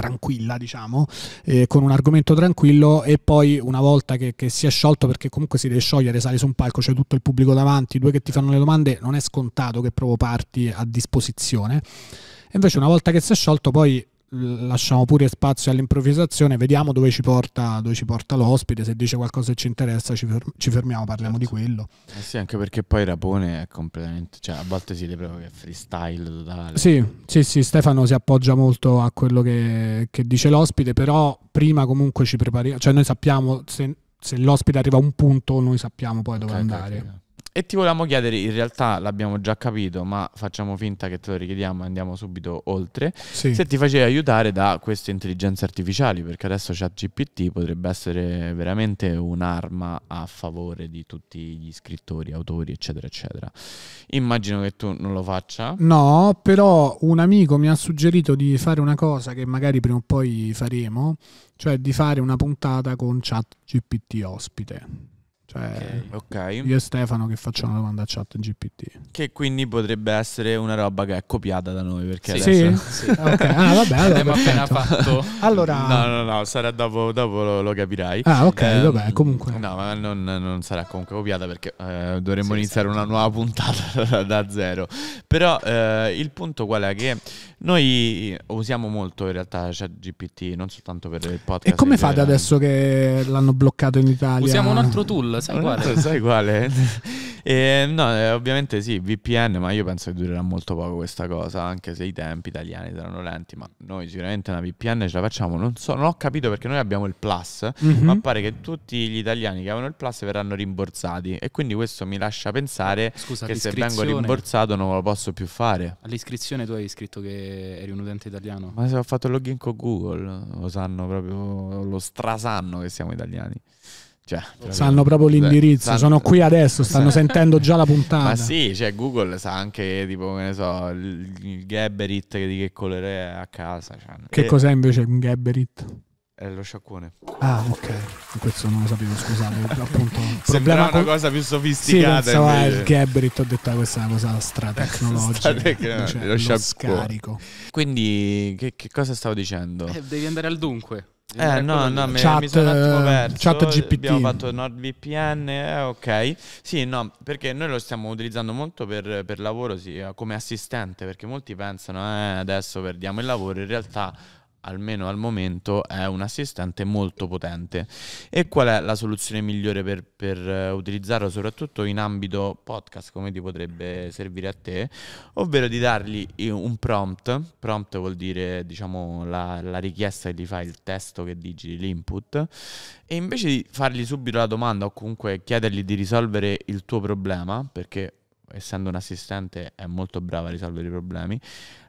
S2: tranquilla, diciamo, eh, con un argomento tranquillo e poi una volta che, che, si è sciolto, perché comunque si deve sciogliere, sali su un palco, c'è tutto il pubblico davanti, due che ti fanno le domande, non è scontato che proprio parti a disposizione. E invece una volta che si è sciolto poi lasciamo pure spazio all'improvvisazione, vediamo dove ci porta, dove ci porta l'ospite, se dice qualcosa che ci interessa ci, fer- ci fermiamo, parliamo certo. di quello.
S1: Eh sì, anche perché poi Rapone è completamente, cioè a volte si vede proprio che è freestyle totale. Sì,
S2: sì, sì, Stefano si appoggia molto a quello che, che dice l'ospite, però prima comunque ci prepariamo, cioè noi sappiamo se, se l'ospite arriva a un punto, noi sappiamo poi dove okay, andare. Okay, okay.
S1: E ti volevamo chiedere, in realtà l'abbiamo già capito, ma facciamo finta che te lo richiediamo e andiamo subito oltre, sì. se ti facevi aiutare da queste intelligenze artificiali, perché adesso ChatGPT potrebbe essere veramente un'arma a favore di tutti gli scrittori, autori, eccetera, eccetera. Immagino che tu non lo faccia.
S2: No, però un amico mi ha suggerito di fare una cosa che magari prima o poi faremo, cioè di fare una puntata con ChatGPT ospite. Cioè, okay. io e Stefano che faccio una domanda a chat GPT.
S1: Che quindi potrebbe essere una roba che è copiata da noi. Perché sì, adesso... sì. Ah, okay. ah, vabbè, allora, appena fatto. allora... No, no, no, sarà dopo, dopo lo, lo, capirai. Ah, ok, eh, vabbè, ehm, comunque. No, ma non, non sarà comunque copiata perché eh, dovremmo sì, iniziare esatto. una nuova puntata da, zero. Però eh, il punto qual è? Che noi usiamo molto in realtà chat GPT, non soltanto per il podcast. E come fate
S2: adesso che l'hanno bloccato in Italia? Usiamo un altro
S1: tool sai quale? sai quale? e, ehm, no, eh, ovviamente sì, VPN, ma io penso che durerà molto poco questa cosa, anche se i tempi italiani saranno lenti, ma noi sicuramente una VPN ce la facciamo. Non, so, non ho capito perché noi abbiamo il plus, mm-hmm. ma pare che tutti gli italiani che avevano il plus verranno rimborsati e quindi questo mi lascia pensare eh, Scusa, che se vengo rimborsato non lo posso più fare.
S3: All'iscrizione tu hai scritto che eri un utente italiano.
S1: Ma se ho fatto il login con Google, lo sanno proprio, lo strasanno che siamo italiani. Cioè, sanno proprio l'indirizzo, sanno, sono qui adesso, stanno sentendo già la puntata. Ma sì, cioè Google sa anche tipo, che ne so, il, gabberit di che colore è a casa. Cioè. Che e... Eh. cos'è invece
S2: un gabberit?
S1: È lo sciacquone.
S2: Ah, ok. Questo non lo sapevo, scusate. Appunto, Sembrava con... una cosa più sofisticata. Sì, pensavo ah, il gabberit, ho detto ah, questa è una cosa stratecnologica. Stratec- cioè, lo, lo scarico.
S1: Quindi, che, che cosa stavo dicendo? Eh, devi andare al dunque. Eh, eh, no, no, mi, chat, mi sono un attimo eh, Chat GPT. Abbiamo fatto NordVPN, eh, ok. Sì, no, perché noi lo stiamo utilizzando molto per, per lavoro, sì, come assistente, perché molti pensano, eh, adesso perdiamo il lavoro, in realtà almeno al momento è un assistente molto potente. E qual è la soluzione migliore per, per eh, utilizzarlo soprattutto in ambito podcast come ti potrebbe servire a te? Ovvero di dargli un prompt, prompt vuol dire diciamo la, la richiesta che gli fai, il testo che digi l'input, e invece di fargli subito la domanda o comunque chiedergli di risolvere il tuo problema, perché essendo un assistente, è molto brava a risolvere i problemi.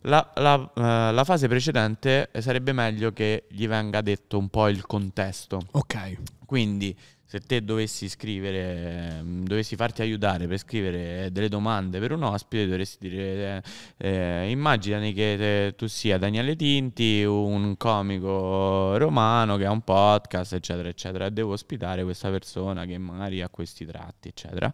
S1: La, la, eh, la, fase precedente sarebbe meglio che gli venga detto un po' il contesto. Ok. Quindi se te dovessi scrivere, mm, dovessi farti aiutare per scrivere delle domande per un ospite, dovresti dire eh, eh immaginati che te, eh, tu sia Daniele Tinti, un comico romano che ha un podcast, eccetera, eccetera, devo ospitare questa persona che magari ha questi tratti, eccetera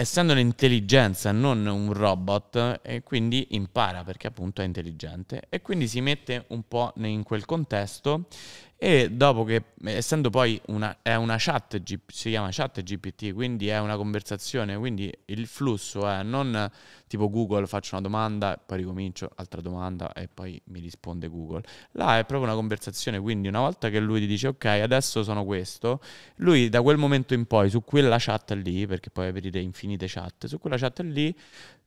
S1: essendo un'intelligenza, non un robot, e quindi impara perché appunto è intelligente e quindi si mette un po' in quel contesto e dopo che, eh, essendo poi una, è una chat, si chiama chat GPT, quindi è una conversazione, quindi il flusso è non tipo Google faccio una domanda, poi ricomincio, altra domanda e poi mi risponde Google. Là è proprio una conversazione, quindi una volta che lui ti dice ok, adesso sono questo, lui da quel momento in poi su quella chat lì, perché poi aprire infinite chat, su quella chat lì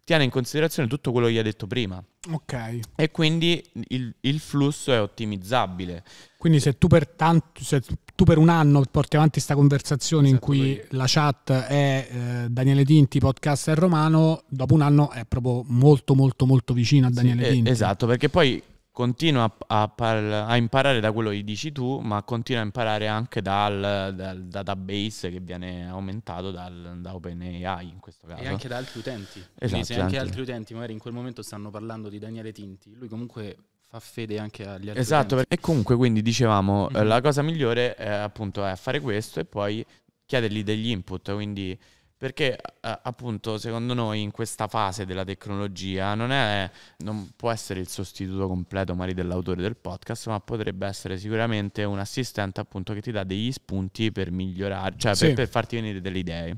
S1: tiene in considerazione tutto quello che gli ha detto prima. Ok. E quindi il, il flusso è ottimizzabile.
S2: Quindi se tu per, tanto, se tu per un anno porti avanti questa conversazione esatto, in cui poi. la chat è eh, Daniele Tinti, podcast è romano, dopo un anno è proprio molto molto molto vicino a Daniele sì, eh, Tinti. esatto,
S1: perché poi continua a, a, par- a, imparare da quello che dici tu, ma continua a imparare anche dal, dal database che viene aumentato dal, da OpenAI in questo caso. E anche da altri utenti. Esatto, Quindi se anche altri
S3: utenti magari in quel momento stanno parlando di Daniele Tinti, lui comunque fa fede anche agli altri. Esatto, utenti. e comunque
S1: quindi dicevamo mm-hmm. la cosa migliore è, eh, appunto è fare questo e poi chiedergli degli input, quindi perché eh, appunto secondo noi in questa fase della tecnologia non, è, non può essere il sostituto completo magari dell'autore del podcast, ma potrebbe essere sicuramente un assistente appunto che ti dà degli spunti per migliorare, cioè sì. per, per farti venire delle idee.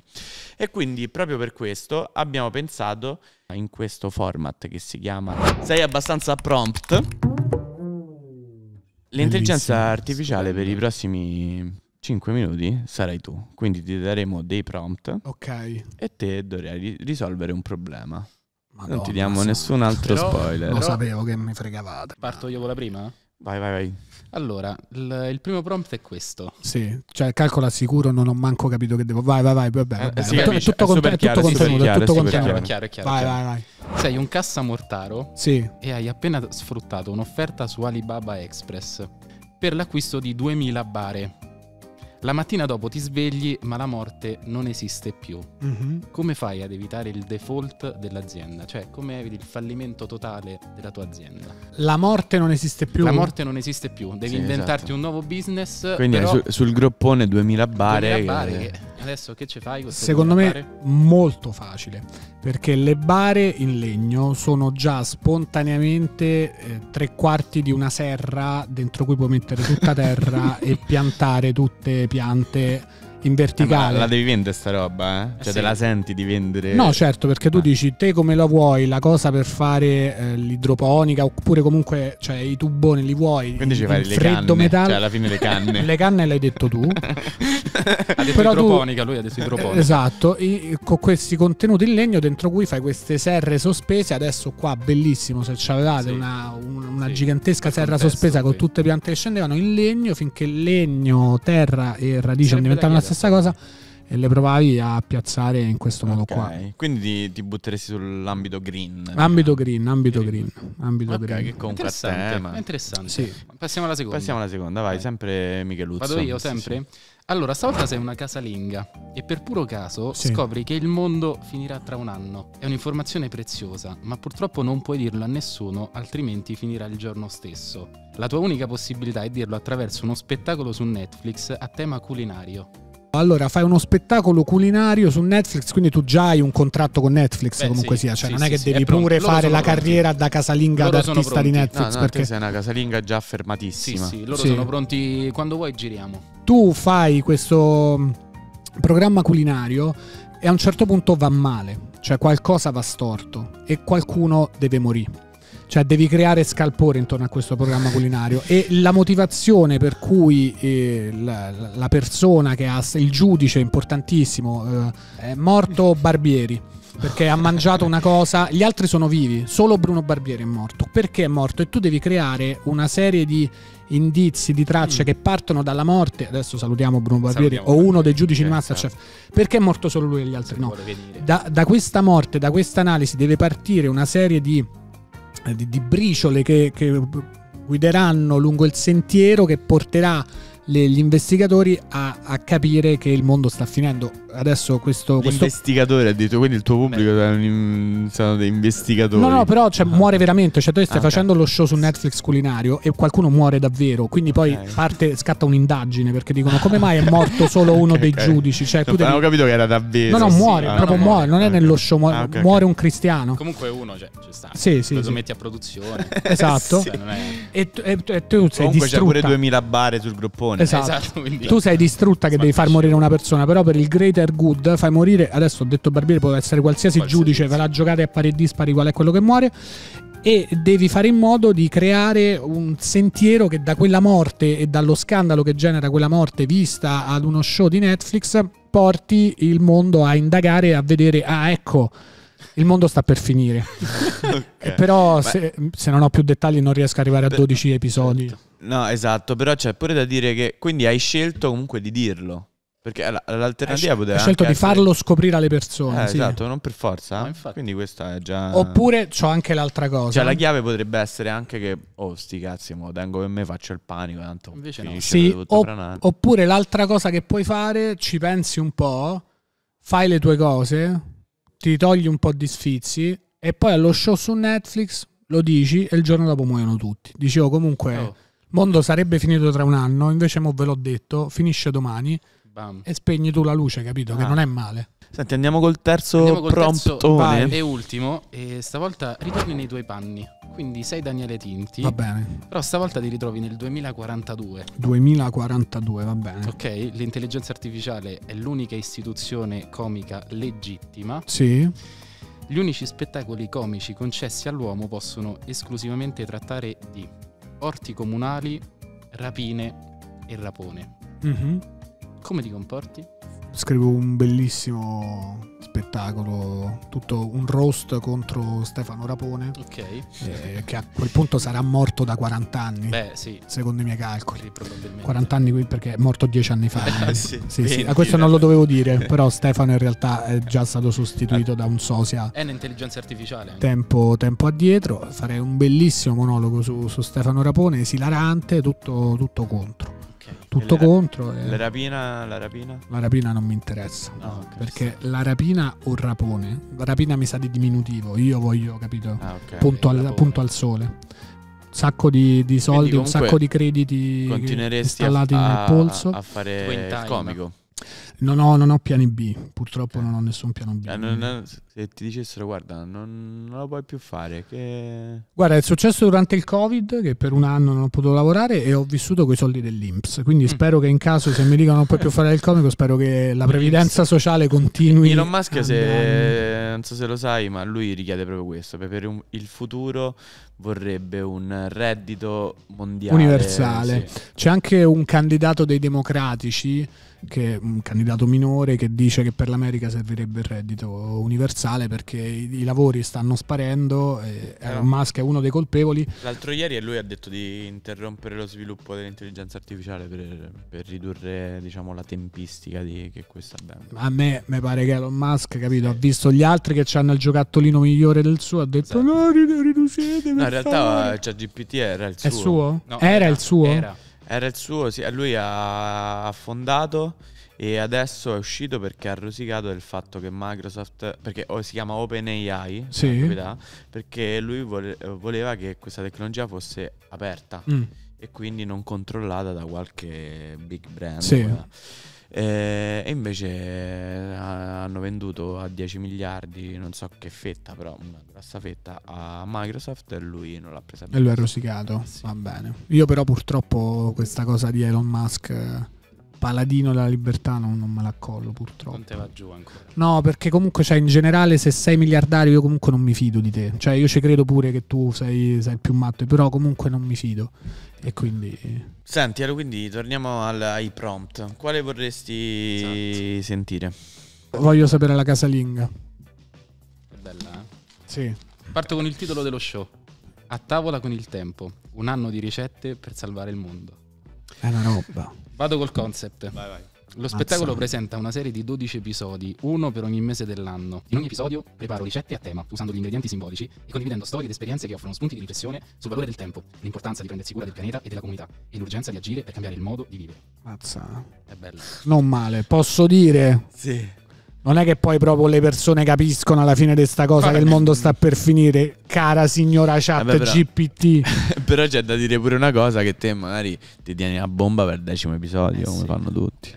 S1: E quindi proprio per questo abbiamo pensato in questo format che si chiama Sei abbastanza prompt. L'intelligenza Bellissimo. artificiale per i prossimi 5 minuti sarai tu, quindi ti daremo dei prompt Ok. e te dovrai risolvere un problema. Madonna, non ti diamo sì. nessun altro però, spoiler. Lo però...
S3: sapevo che mi fregavate. Parto io con la prima? Vai, vai, vai. Allora, l- il primo prompt è questo.
S2: Sì, cioè calcola sicuro, non ho manco capito che devo. Vai, vai, vai, vabbè. Eh, vabbè. Eh, sì, è, tutto, è, è tutto contenuto, è tutto contenuto. È chiaro, è chiaro, vai, vai, vai.
S3: Sei un cassamortaro sì. e hai appena sfruttato un'offerta su Alibaba Express per l'acquisto di 2000 bare la mattina dopo ti svegli, ma la morte non esiste più. Mm-hmm. Come fai ad evitare il default dell'azienda? Cioè, come eviti il fallimento totale della tua azienda?
S2: La morte non esiste più. La morte non esiste più. Devi sì,
S3: inventarti esatto. un nuovo business. Quindi però... sul,
S1: sul groppone 2000 bare. 2000 bare che...
S3: che
S2: Adesso che ci fai? Secondo me bare? molto facile, perché le bare in legno sono già spontaneamente eh, tre quarti di una serra dentro cui puoi mettere tutta terra e piantare tutte piante in eh, verticale. Eh, la
S1: devi vendere sta roba, eh? Cioè eh, sì. te la senti di vendere? No, certo,
S2: perché tu ah. dici te come la vuoi, la cosa per fare eh, l'idroponica oppure comunque cioè, i tuboni li vuoi. Quindi ci fai le freddo canne, metallo. cioè alla fine le canne. le canne l'hai detto tu. ha detto Però idroponica, tu... lui ha detto idroponica. Esatto, i, con questi contenuti in legno dentro cui fai queste serre sospese, adesso qua bellissimo se avevate sì. una, una sì. gigantesca serra sospesa qui. con tutte le piante che scendevano in legno finché legno, terra e radice non diventavano la stessa stessa cosa e le provavi a piazzare in questo modo qua.
S1: Quindi ti, ti, butteresti sull'ambito green. Ambito
S2: green, ambito green. green ambito okay, green. Che comunque interessante, tema.
S1: interessante. Sì. Passiamo alla seconda. Passiamo alla seconda, vai, eh. sempre Micheluzzo. Vado io sempre. sì.
S3: Allora, stavolta sei una casalinga e per puro caso sì. scopri che il mondo finirà tra un anno. È un'informazione preziosa, ma purtroppo non puoi dirlo a nessuno, altrimenti finirà il giorno stesso. La tua unica possibilità è dirlo attraverso uno spettacolo su Netflix a tema culinario.
S2: Allora, fai uno spettacolo culinario su Netflix, quindi tu già hai un contratto con Netflix Beh, comunque sì, sia, cioè sì, non è che sì, devi è pure loro fare la pronti. carriera da casalinga loro d'artista di Netflix. No, no, perché sei
S1: una casalinga già affermatissima. Sì, sì, loro sono
S3: pronti quando vuoi giriamo.
S2: Tu fai questo mm, programma culinario e a un certo punto va male, cioè qualcosa va storto e qualcuno deve morire. Cioè devi creare scalpore intorno a questo programma culinario e la motivazione per cui eh, la, la, persona che ha il giudice importantissimo eh, è morto Barbieri perché ha mangiato una cosa, gli altri sono vivi, solo Bruno Barbieri è morto. Perché è morto? E tu devi creare una serie di indizi, di tracce mm. che partono dalla morte. Adesso salutiamo Bruno Barbieri salutiamo o uno Barbieri, dei giudici eh, certo. di cioè, Masterchef. Perché è morto solo lui e gli altri Se no? Da, da, questa morte, da questa analisi deve partire una serie di eh, di, di briciole che, che guideranno lungo il sentiero che porterà le, gli investigatori a, a, capire che il mondo sta finendo. Adesso questo...
S1: L'investigatore questo... ha detto, quindi il tuo pubblico sono dei investigatori. No, no, però
S2: cioè, ah. muore veramente, cioè tu stai ah, facendo lo show su Netflix culinario e qualcuno muore davvero, quindi poi parte, scatta un'indagine perché dicono come mai è morto solo uno okay, dei giudici. Cioè, no, tu devi... capito
S1: che era
S3: davvero. No, no, muore, sì, proprio no, muore,
S2: non è ah, nello show, muore, ah, muore un cristiano. Comunque
S3: uno, cioè, ci sta. Sì, sì, lo sì. metti a produzione. Esatto. sì. e, e, e tu sei Comunque distrutta. c'è pure 2000
S1: bare sul gruppone persone. Esatto. esatto quindi... tu sei
S2: distrutta che Smartisci. Esatto. devi far morire una persona, però per il greater good fai morire, adesso ho detto barbiere, può essere qualsiasi, qualsiasi. giudice, ve la giocate a pari e dispari qual è quello che muore e devi fare in modo di creare un sentiero che da quella morte e dallo scandalo che genera quella morte vista ad uno show di Netflix porti il mondo a indagare e a vedere, ah ecco, il mondo sta per finire.
S1: okay. Però se,
S2: se, non ho più dettagli non riesco a arrivare a 12 per... episodi. Certo.
S1: No, esatto, però c'è pure da dire che quindi hai scelto comunque di dirlo. Perché l'alternativa poteva. Ho scelto di essere...
S2: farlo scoprire alle persone. Eh, sì. Esatto,
S1: non per forza. No, Quindi questa è già. Oppure
S2: c'ho anche l'altra cosa. Cioè, la
S1: chiave potrebbe essere anche che, oh, sti cazzi, mo tengo per me, faccio il panico. Tanto Invece
S3: no. Sì, opp-
S2: oppure l'altra cosa che puoi fare, ci pensi un po', fai le tue cose ti togli un po' di sfizi e poi allo show su Netflix lo dici e il giorno dopo muoiono tutti. Dicevo oh, comunque, oh. il oh. mondo sarebbe finito tra un anno, invece mo ve l'ho detto, finisce domani Bam. e spegni tu la luce, capito? Ah. Che non è male.
S1: Senti, andiamo col terzo andiamo Terzo, e
S3: ultimo, e stavolta ritorni nei tuoi panni. Quindi sei Daniele Tinti. Va bene. Però stavolta ti ritrovi nel 2042.
S2: 2042, va bene.
S3: Ok, l'intelligenza artificiale è l'unica istituzione comica legittima. Sì. Gli unici spettacoli comici concessi all'uomo possono esclusivamente trattare di orti comunali, rapine e rapone. Mm-hmm. Come ti comporti?
S2: scrivo un bellissimo spettacolo, tutto un roast contro Stefano Rapone, okay. eh, che a quel punto sarà morto da 40 anni, Beh, sì. secondo i miei calcoli. Sì, 40 anni qui perché è morto 10 anni fa. Eh, sì, sì, a questo non lo dovevo dire, però Stefano in realtà è già stato sostituito eh. da un sosia. È un'intelligenza artificiale. Tempo, tempo, addietro, farei un bellissimo monologo su, su Stefano Rapone, esilarante, tutto, tutto contro okay. tutto la, contro. La, e...
S1: rapina, la rapina? La rapina non mi interessa. No, ah,
S2: perché sì. la rapina o rapone? La rapina mi sa di diminutivo. Io voglio, capito? Ah, okay, punto, al, punto, al, sole. Un sacco di, di soldi, un sacco di crediti installati a, nel polso. A
S1: fare il comico.
S2: Non ho, non ho piani B, purtroppo non ho nessun piano B. Eh,
S1: non, non, se ti dicessero guarda non, non lo puoi più fare.
S3: Che...
S1: Guarda è
S2: successo durante il Covid che per un anno non ho potuto lavorare e ho vissuto con i soldi dell'Inps, quindi mm. spero che in caso se mi dicono non puoi più fare il comico spero che la previdenza sociale
S1: continui. Elon Musk se, non so se lo sai ma lui richiede proprio questo, per un, il futuro vorrebbe un reddito mondiale. Universale. Sì. C'è anche
S2: un candidato dei democratici che un candidato candidato minore che dice che per l'America servirebbe il reddito universale perché i, i lavori stanno sparendo, e eh, Elon Musk è uno dei colpevoli.
S1: L'altro ieri lui ha detto di interrompere lo sviluppo dell'intelligenza artificiale per, per ridurre diciamo, la tempistica di, che questo avvenga.
S2: a me mi pare che Elon Musk, capito, sì. ha visto gli altri che hanno il giocattolino migliore del suo, ha detto esatto.
S1: no, riducete. No, in realtà cioè, GPT era il suo. È suo? No, era, era, il suo? Era. Era il suo, sì, lui ha fondato e adesso è uscito perché ha rosicato del fatto che Microsoft, perché oh, si chiama OpenAI, sì. perché lui vole, voleva che questa tecnologia fosse aperta mm. e quindi non controllata da qualche big brand. Sì. Eh, e invece eh, hanno venduto a 10 miliardi, non so che fetta, però una grossa fetta a Microsoft e lui non l'ha presa. E lui ha rosicato, sì. va bene.
S2: Io però purtroppo questa cosa di Elon Musk eh, paladino della libertà non, non me collo purtroppo. Non te va giù ancora. No, perché comunque cioè, in generale se sei miliardario io comunque non mi fido di te. Cioè io ci credo pure che tu sei, sei il più matto, però comunque non mi fido. E quindi...
S1: Senti, allora quindi torniamo al, ai prompt. Quale vorresti esatto. sentire? Voglio
S2: sapere la casalinga. È bella, eh? Sì.
S3: Parto con il titolo dello show. A tavola con il tempo, un anno di ricette per salvare il mondo.
S2: È una roba.
S3: Vado col concept. Vai, vai. Lo spettacolo Mazzana. presenta una serie di 12 episodi, uno per ogni mese dell'anno. In ogni episodio preparo ricette a tema, usando gli ingredienti simbolici e condividendo storie ed esperienze che offrono spunti di riflessione sul valore del tempo, l'importanza di prendersi cura del pianeta e della comunità e l'urgenza di agire per cambiare il modo di vivere. Mazza. È bello.
S2: Non male, posso dire. Sì non è che poi proprio le persone capiscono alla fine di sta cosa Vabbè. che il mondo sta per finire, cara signora eh, chat Vabbè, però, GPT.
S1: però c'è da dire pure una cosa che te magari ti tieni la bomba per il decimo episodio, eh come sì. fanno tutti.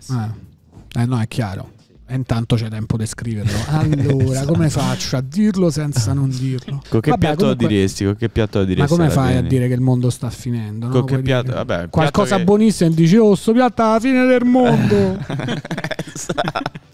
S2: Eh, eh, no, è chiaro. E intanto c'è tempo di scriverlo. Allora, esatto. come faccio a dirlo senza non dirlo? Con che vabbè, piatto comunque... lo
S1: diresti? Con che piatto diresti? Ma come fai tieni? a
S2: dire che il mondo sta finendo?
S1: Con no? che piatto? Dire... Vabbè, Qualcosa piatto che...
S2: buonissimo e dici, oh, sto piatto è la fine del mondo.
S1: esatto.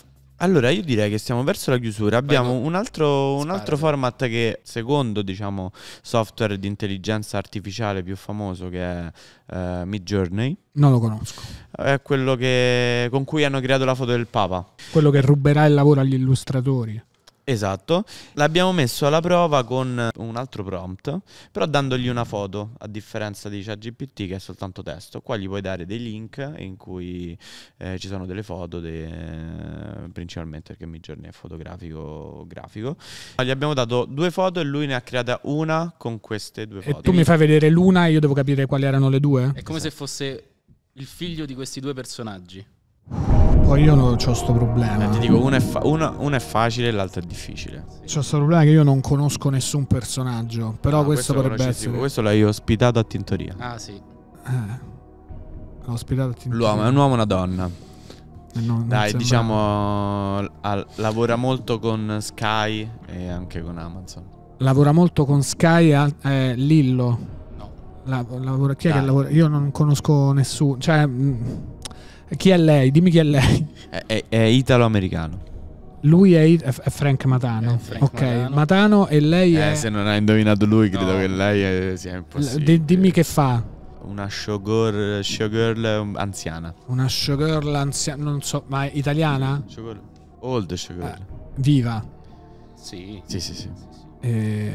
S1: Allora, io direi che stiamo verso la chiusura. Abbiamo un altro, un altro, format che, secondo diciamo, software di intelligenza artificiale più famoso, che è uh, eh, Mid Journey. Non lo conosco. È quello che, con cui hanno creato la foto del Papa.
S2: Quello che ruberà il lavoro agli illustratori.
S1: Esatto, l'abbiamo messo alla prova con un altro prompt, però dandogli una foto, a differenza di ChatGPT che è soltanto testo. Qua gli puoi dare dei link in cui eh, ci sono delle foto, de... principalmente perché mi giorni è fotografico grafico. Gli abbiamo dato due foto e lui ne ha creata una
S3: con queste due foto. E tu mi fai
S2: vedere l'una e io devo capire quali erano le due? È
S1: come
S3: esatto. se fosse il figlio di questi due personaggi.
S2: Poi oh, io ho questo problema. Eh, ti
S3: dico, uno è, fa-
S1: uno, uno è facile e l'altro è difficile.
S2: C'ho questo problema che io non conosco nessun personaggio. Però no,
S1: questo, questo potrebbe essere. Questo l'hai ospitato a Tintoria.
S3: Ah, sì. Eh. L'ho
S2: ospitato a Tintoria. L'uomo è un uomo
S1: e una donna. Eh, non, Dai, non diciamo, al, lavora molto con Sky e anche con Amazon.
S2: Lavora molto con Sky e eh, Lillo. No. La, lavora, chi è Dai. che lavora? Io non conosco nessuno. Cioè... Mh. Mm, chi è lei? Dimmi chi è lei.
S1: È, è, è italo-americano.
S2: Lui è, è, Frank Matano. È Frank ok, Matano. Matano. e lei
S1: eh, è. se non hai indovinato lui, credo no. che lei sia impossibile.
S2: D- dimmi che fa.
S1: Una showgirl, showgirl um, anziana.
S2: Una showgirl anziana, non so, ma è italiana?
S1: Showgirl. Old showgirl. Eh, viva. Sì. Sì, sì, sì.
S2: Eh,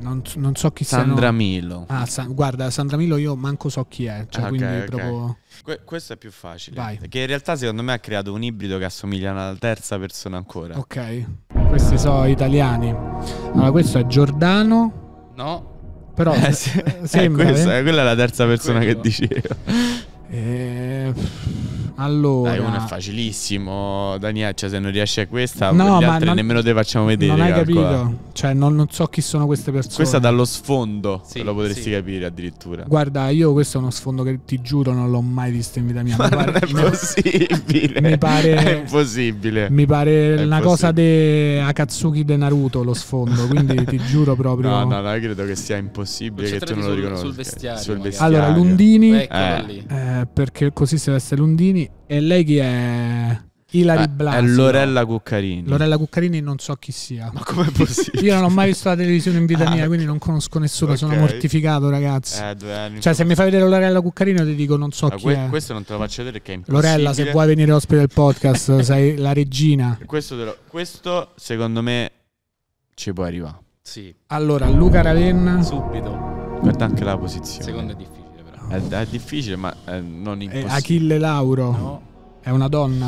S2: non, non, so chi sia. Sandra siano... Milo. Ah, San... guarda, Sandra Milo io manco so chi è. Cioè, ah, okay, okay. Proprio...
S1: Que- questo è più facile. Vai. Che in realtà secondo me ha creato un ibrido che assomiglia alla terza persona ancora.
S2: Ok, questi sono italiani. Allora, questo è Giordano. No. Però eh, se... Eh, sembra, eh, questo,
S1: eh? quella è la terza persona quello. che dicevo.
S2: Eh... Allora, Dai, uno è
S1: facilissimo, Daniele. Cioè, se non riesci a questa, no, gli altri non, nemmeno te facciamo vedere. Non hai calcola. capito.
S2: Cioè, non, non, so chi sono queste persone. Questa
S1: dallo sfondo sì, lo potresti sì. capire addirittura.
S2: Guarda, io questo è uno sfondo che ti giuro non l'ho mai visto
S1: in vita mia. Ma mi pare, è possibile. mi pare, è impossibile. Mi pare è una possibile. cosa
S2: di Akatsuki de Naruto lo sfondo. Quindi ti giuro proprio. No, no, no, io
S1: credo che sia impossibile che tu non lo riconosca. Sul vestiario. Sul vestiario. Allora, Lundini. eh.
S2: Eh, perché così se veste Lundini e lei chi è? Ilari eh, Blasi. È Lorella Cuccarini. Lorella Cuccarini non so chi sia. Ma com'è possibile? Io non ho mai visto la televisione in vita ah, mia, quindi non conosco nessuno, okay. sono mortificato, ragazzi. Eh, due anni cioè, se mi fai vedere Lorella Cuccarini ti dico non so Ma chi que- è. Questo non te lo faccio vedere perché è impossibile. Lorella, se vuoi venire ospite del podcast, sei la regina.
S1: Questo, lo... questo secondo me ci può arrivare. Sì. Allora, Luca Ravenna. Subito. Guarda anche la posizione. Secondo è difficile. È, è difficile, ma eh, è non impossibile. Achille
S2: Lauro no. è una donna?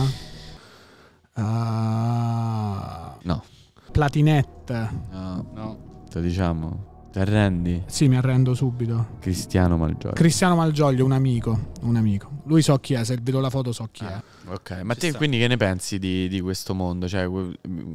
S2: Uh, no. Platinette? No.
S1: no. Te diciamo. Ti arrendi? Sì, mi arrendo subito. Cristiano Malgioglio.
S2: Cristiano Malgioglio, un amico, un amico. Lui so chi è, se vedo la foto so chi ah, è.
S1: Ok, ma Ci te sta. quindi che ne pensi di, di, questo mondo? Cioè,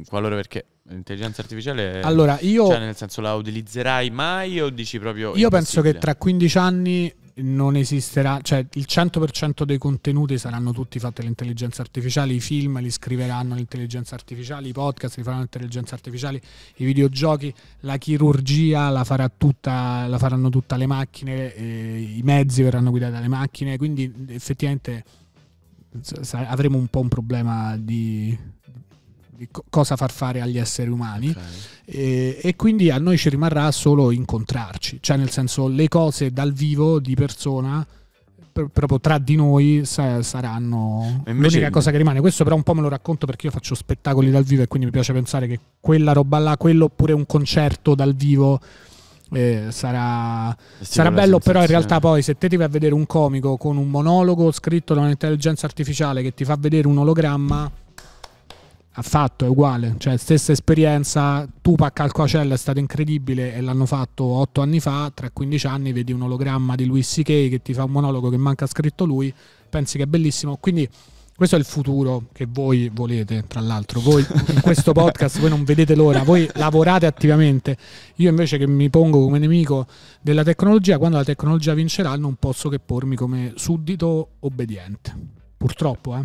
S1: qualora perché l'intelligenza artificiale... Allora, io... Cioè, nel senso, la utilizzerai mai o dici proprio... Io penso che tra
S2: 15 anni non esisterà, cioè il 100% dei contenuti saranno tutti fatti dall'intelligenza artificiale, i film li scriveranno l'intelligenza artificiale, i podcast li faranno l'intelligenza artificiale, i videogiochi, la chirurgia la, farà tutta, la faranno tutte le macchine, eh, i mezzi verranno guidati dalle macchine, quindi effettivamente avremo un po' un problema di di co- cosa far fare agli esseri umani okay. e, e, quindi a noi ci rimarrà solo incontrarci, cioè nel senso le cose dal vivo di persona proprio tra di noi saranno l'unica cosa che rimane. Questo però un po' me lo racconto perché io faccio spettacoli dal vivo e quindi mi piace pensare che quella roba là, quello oppure un concerto dal vivo eh, sarà, sarà bello, però in realtà poi se te ti vai a vedere un comico con un monologo scritto da un'intelligenza artificiale che ti fa vedere un ologramma ha fatto, è uguale, cioè stessa esperienza, Tupac al Coachella è stato incredibile e l'hanno fatto otto anni fa, tra 15 anni vedi un ologramma di Louis C.K. che ti fa un monologo che manca scritto lui, pensi che è bellissimo, quindi questo è il futuro che voi volete, tra l'altro, voi in questo podcast voi non vedete l'ora, voi lavorate attivamente, io invece che mi pongo come nemico della tecnologia, quando la tecnologia vincerà non posso che pormi come suddito obbediente. Purtroppo, eh.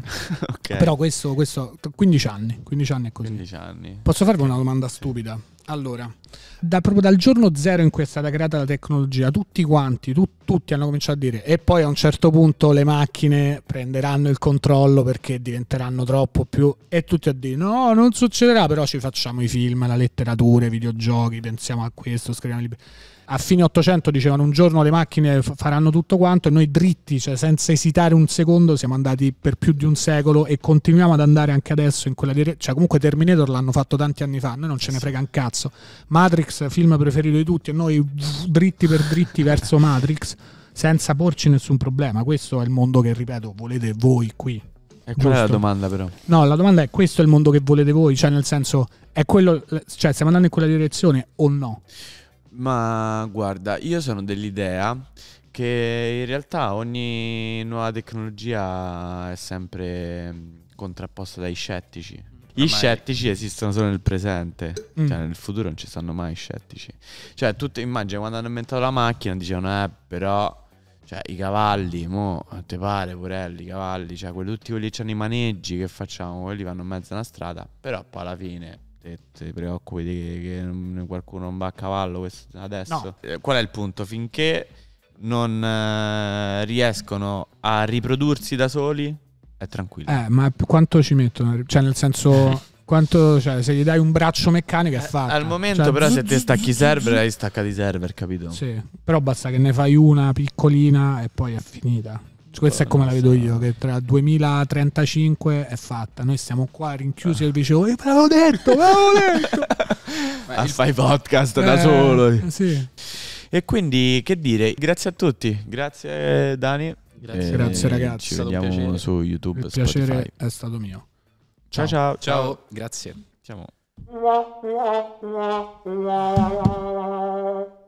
S2: okay. Però questo, questo 15 anni, 15 anni è così. 15 anni. Posso farvi una domanda sì. stupida? Allora, da, proprio dal giorno zero in cui è stata creata la tecnologia, tutti quanti, tu, tutti hanno cominciato a dire e poi a un certo punto le macchine prenderanno il controllo perché diventeranno troppo più e tutti a dire no, non succederà, però ci facciamo i film, la letteratura, i videogiochi, pensiamo a questo, scriviamo libri a fine 800 dicevano un giorno le macchine faranno tutto quanto e noi dritti, cioè senza esitare un secondo, siamo andati per più di un secolo e continuiamo ad andare anche adesso in quella direzione. Cioè comunque Terminator l'hanno fatto tanti anni fa, noi non ce ne frega un cazzo. Matrix, film preferito di tutti e noi dritti per dritti verso Matrix senza porci nessun problema. Questo è il mondo che, ripeto, volete voi qui. E qual è la domanda però? No, la domanda è questo è il mondo che volete voi, cioè nel senso è quello, cioè stiamo andando in quella direzione o no?
S1: Ma guarda, io sono dell'idea che in realtà ogni nuova tecnologia è sempre mm, contrapposta dai scettici. Mm. Gli Ormai- ah, scettici esistono solo nel presente, Mm. cioè nel futuro non ci stanno mai scettici. Cioè, tutte immagini quando hanno inventato la macchina dicevano, eh, però, cioè, i cavalli, mo, a te pare, purelli, i cavalli, cioè, quelli, tutti quelli che hanno i maneggi, che facciamo? Quelli vanno in mezzo a una strada, però poi alla fine te, te preoccupi di che, qualcuno non va a cavallo adesso? No. Eh, qual è il punto? Finché non eh, riescono a riprodursi da soli, è tranquillo. Eh,
S2: ma quanto ci mettono? Cioè, nel senso, quanto, cioè, se gli dai un braccio meccanico è eh, fatto. Al momento, cioè,
S1: però, se te stacchi i server, hai staccati i server, capito? Sì,
S2: però basta che ne fai una piccolina e poi è finita. Questa è come la vedo io, che tra 2035 è fatta. Noi siamo qua rinchiusi ah. Eh, e dicevo, io ve
S1: l'avevo detto, ve l'avevo detto.
S2: ah, fai podcast eh, da solo. Sì.
S1: E quindi, che dire, grazie a tutti. Grazie Dani. Grazie, grazie ragazzi. Ci vediamo su YouTube. Il Spotify. piacere è stato mio. Ciao ciao. Ciao, ciao. grazie. Siamo.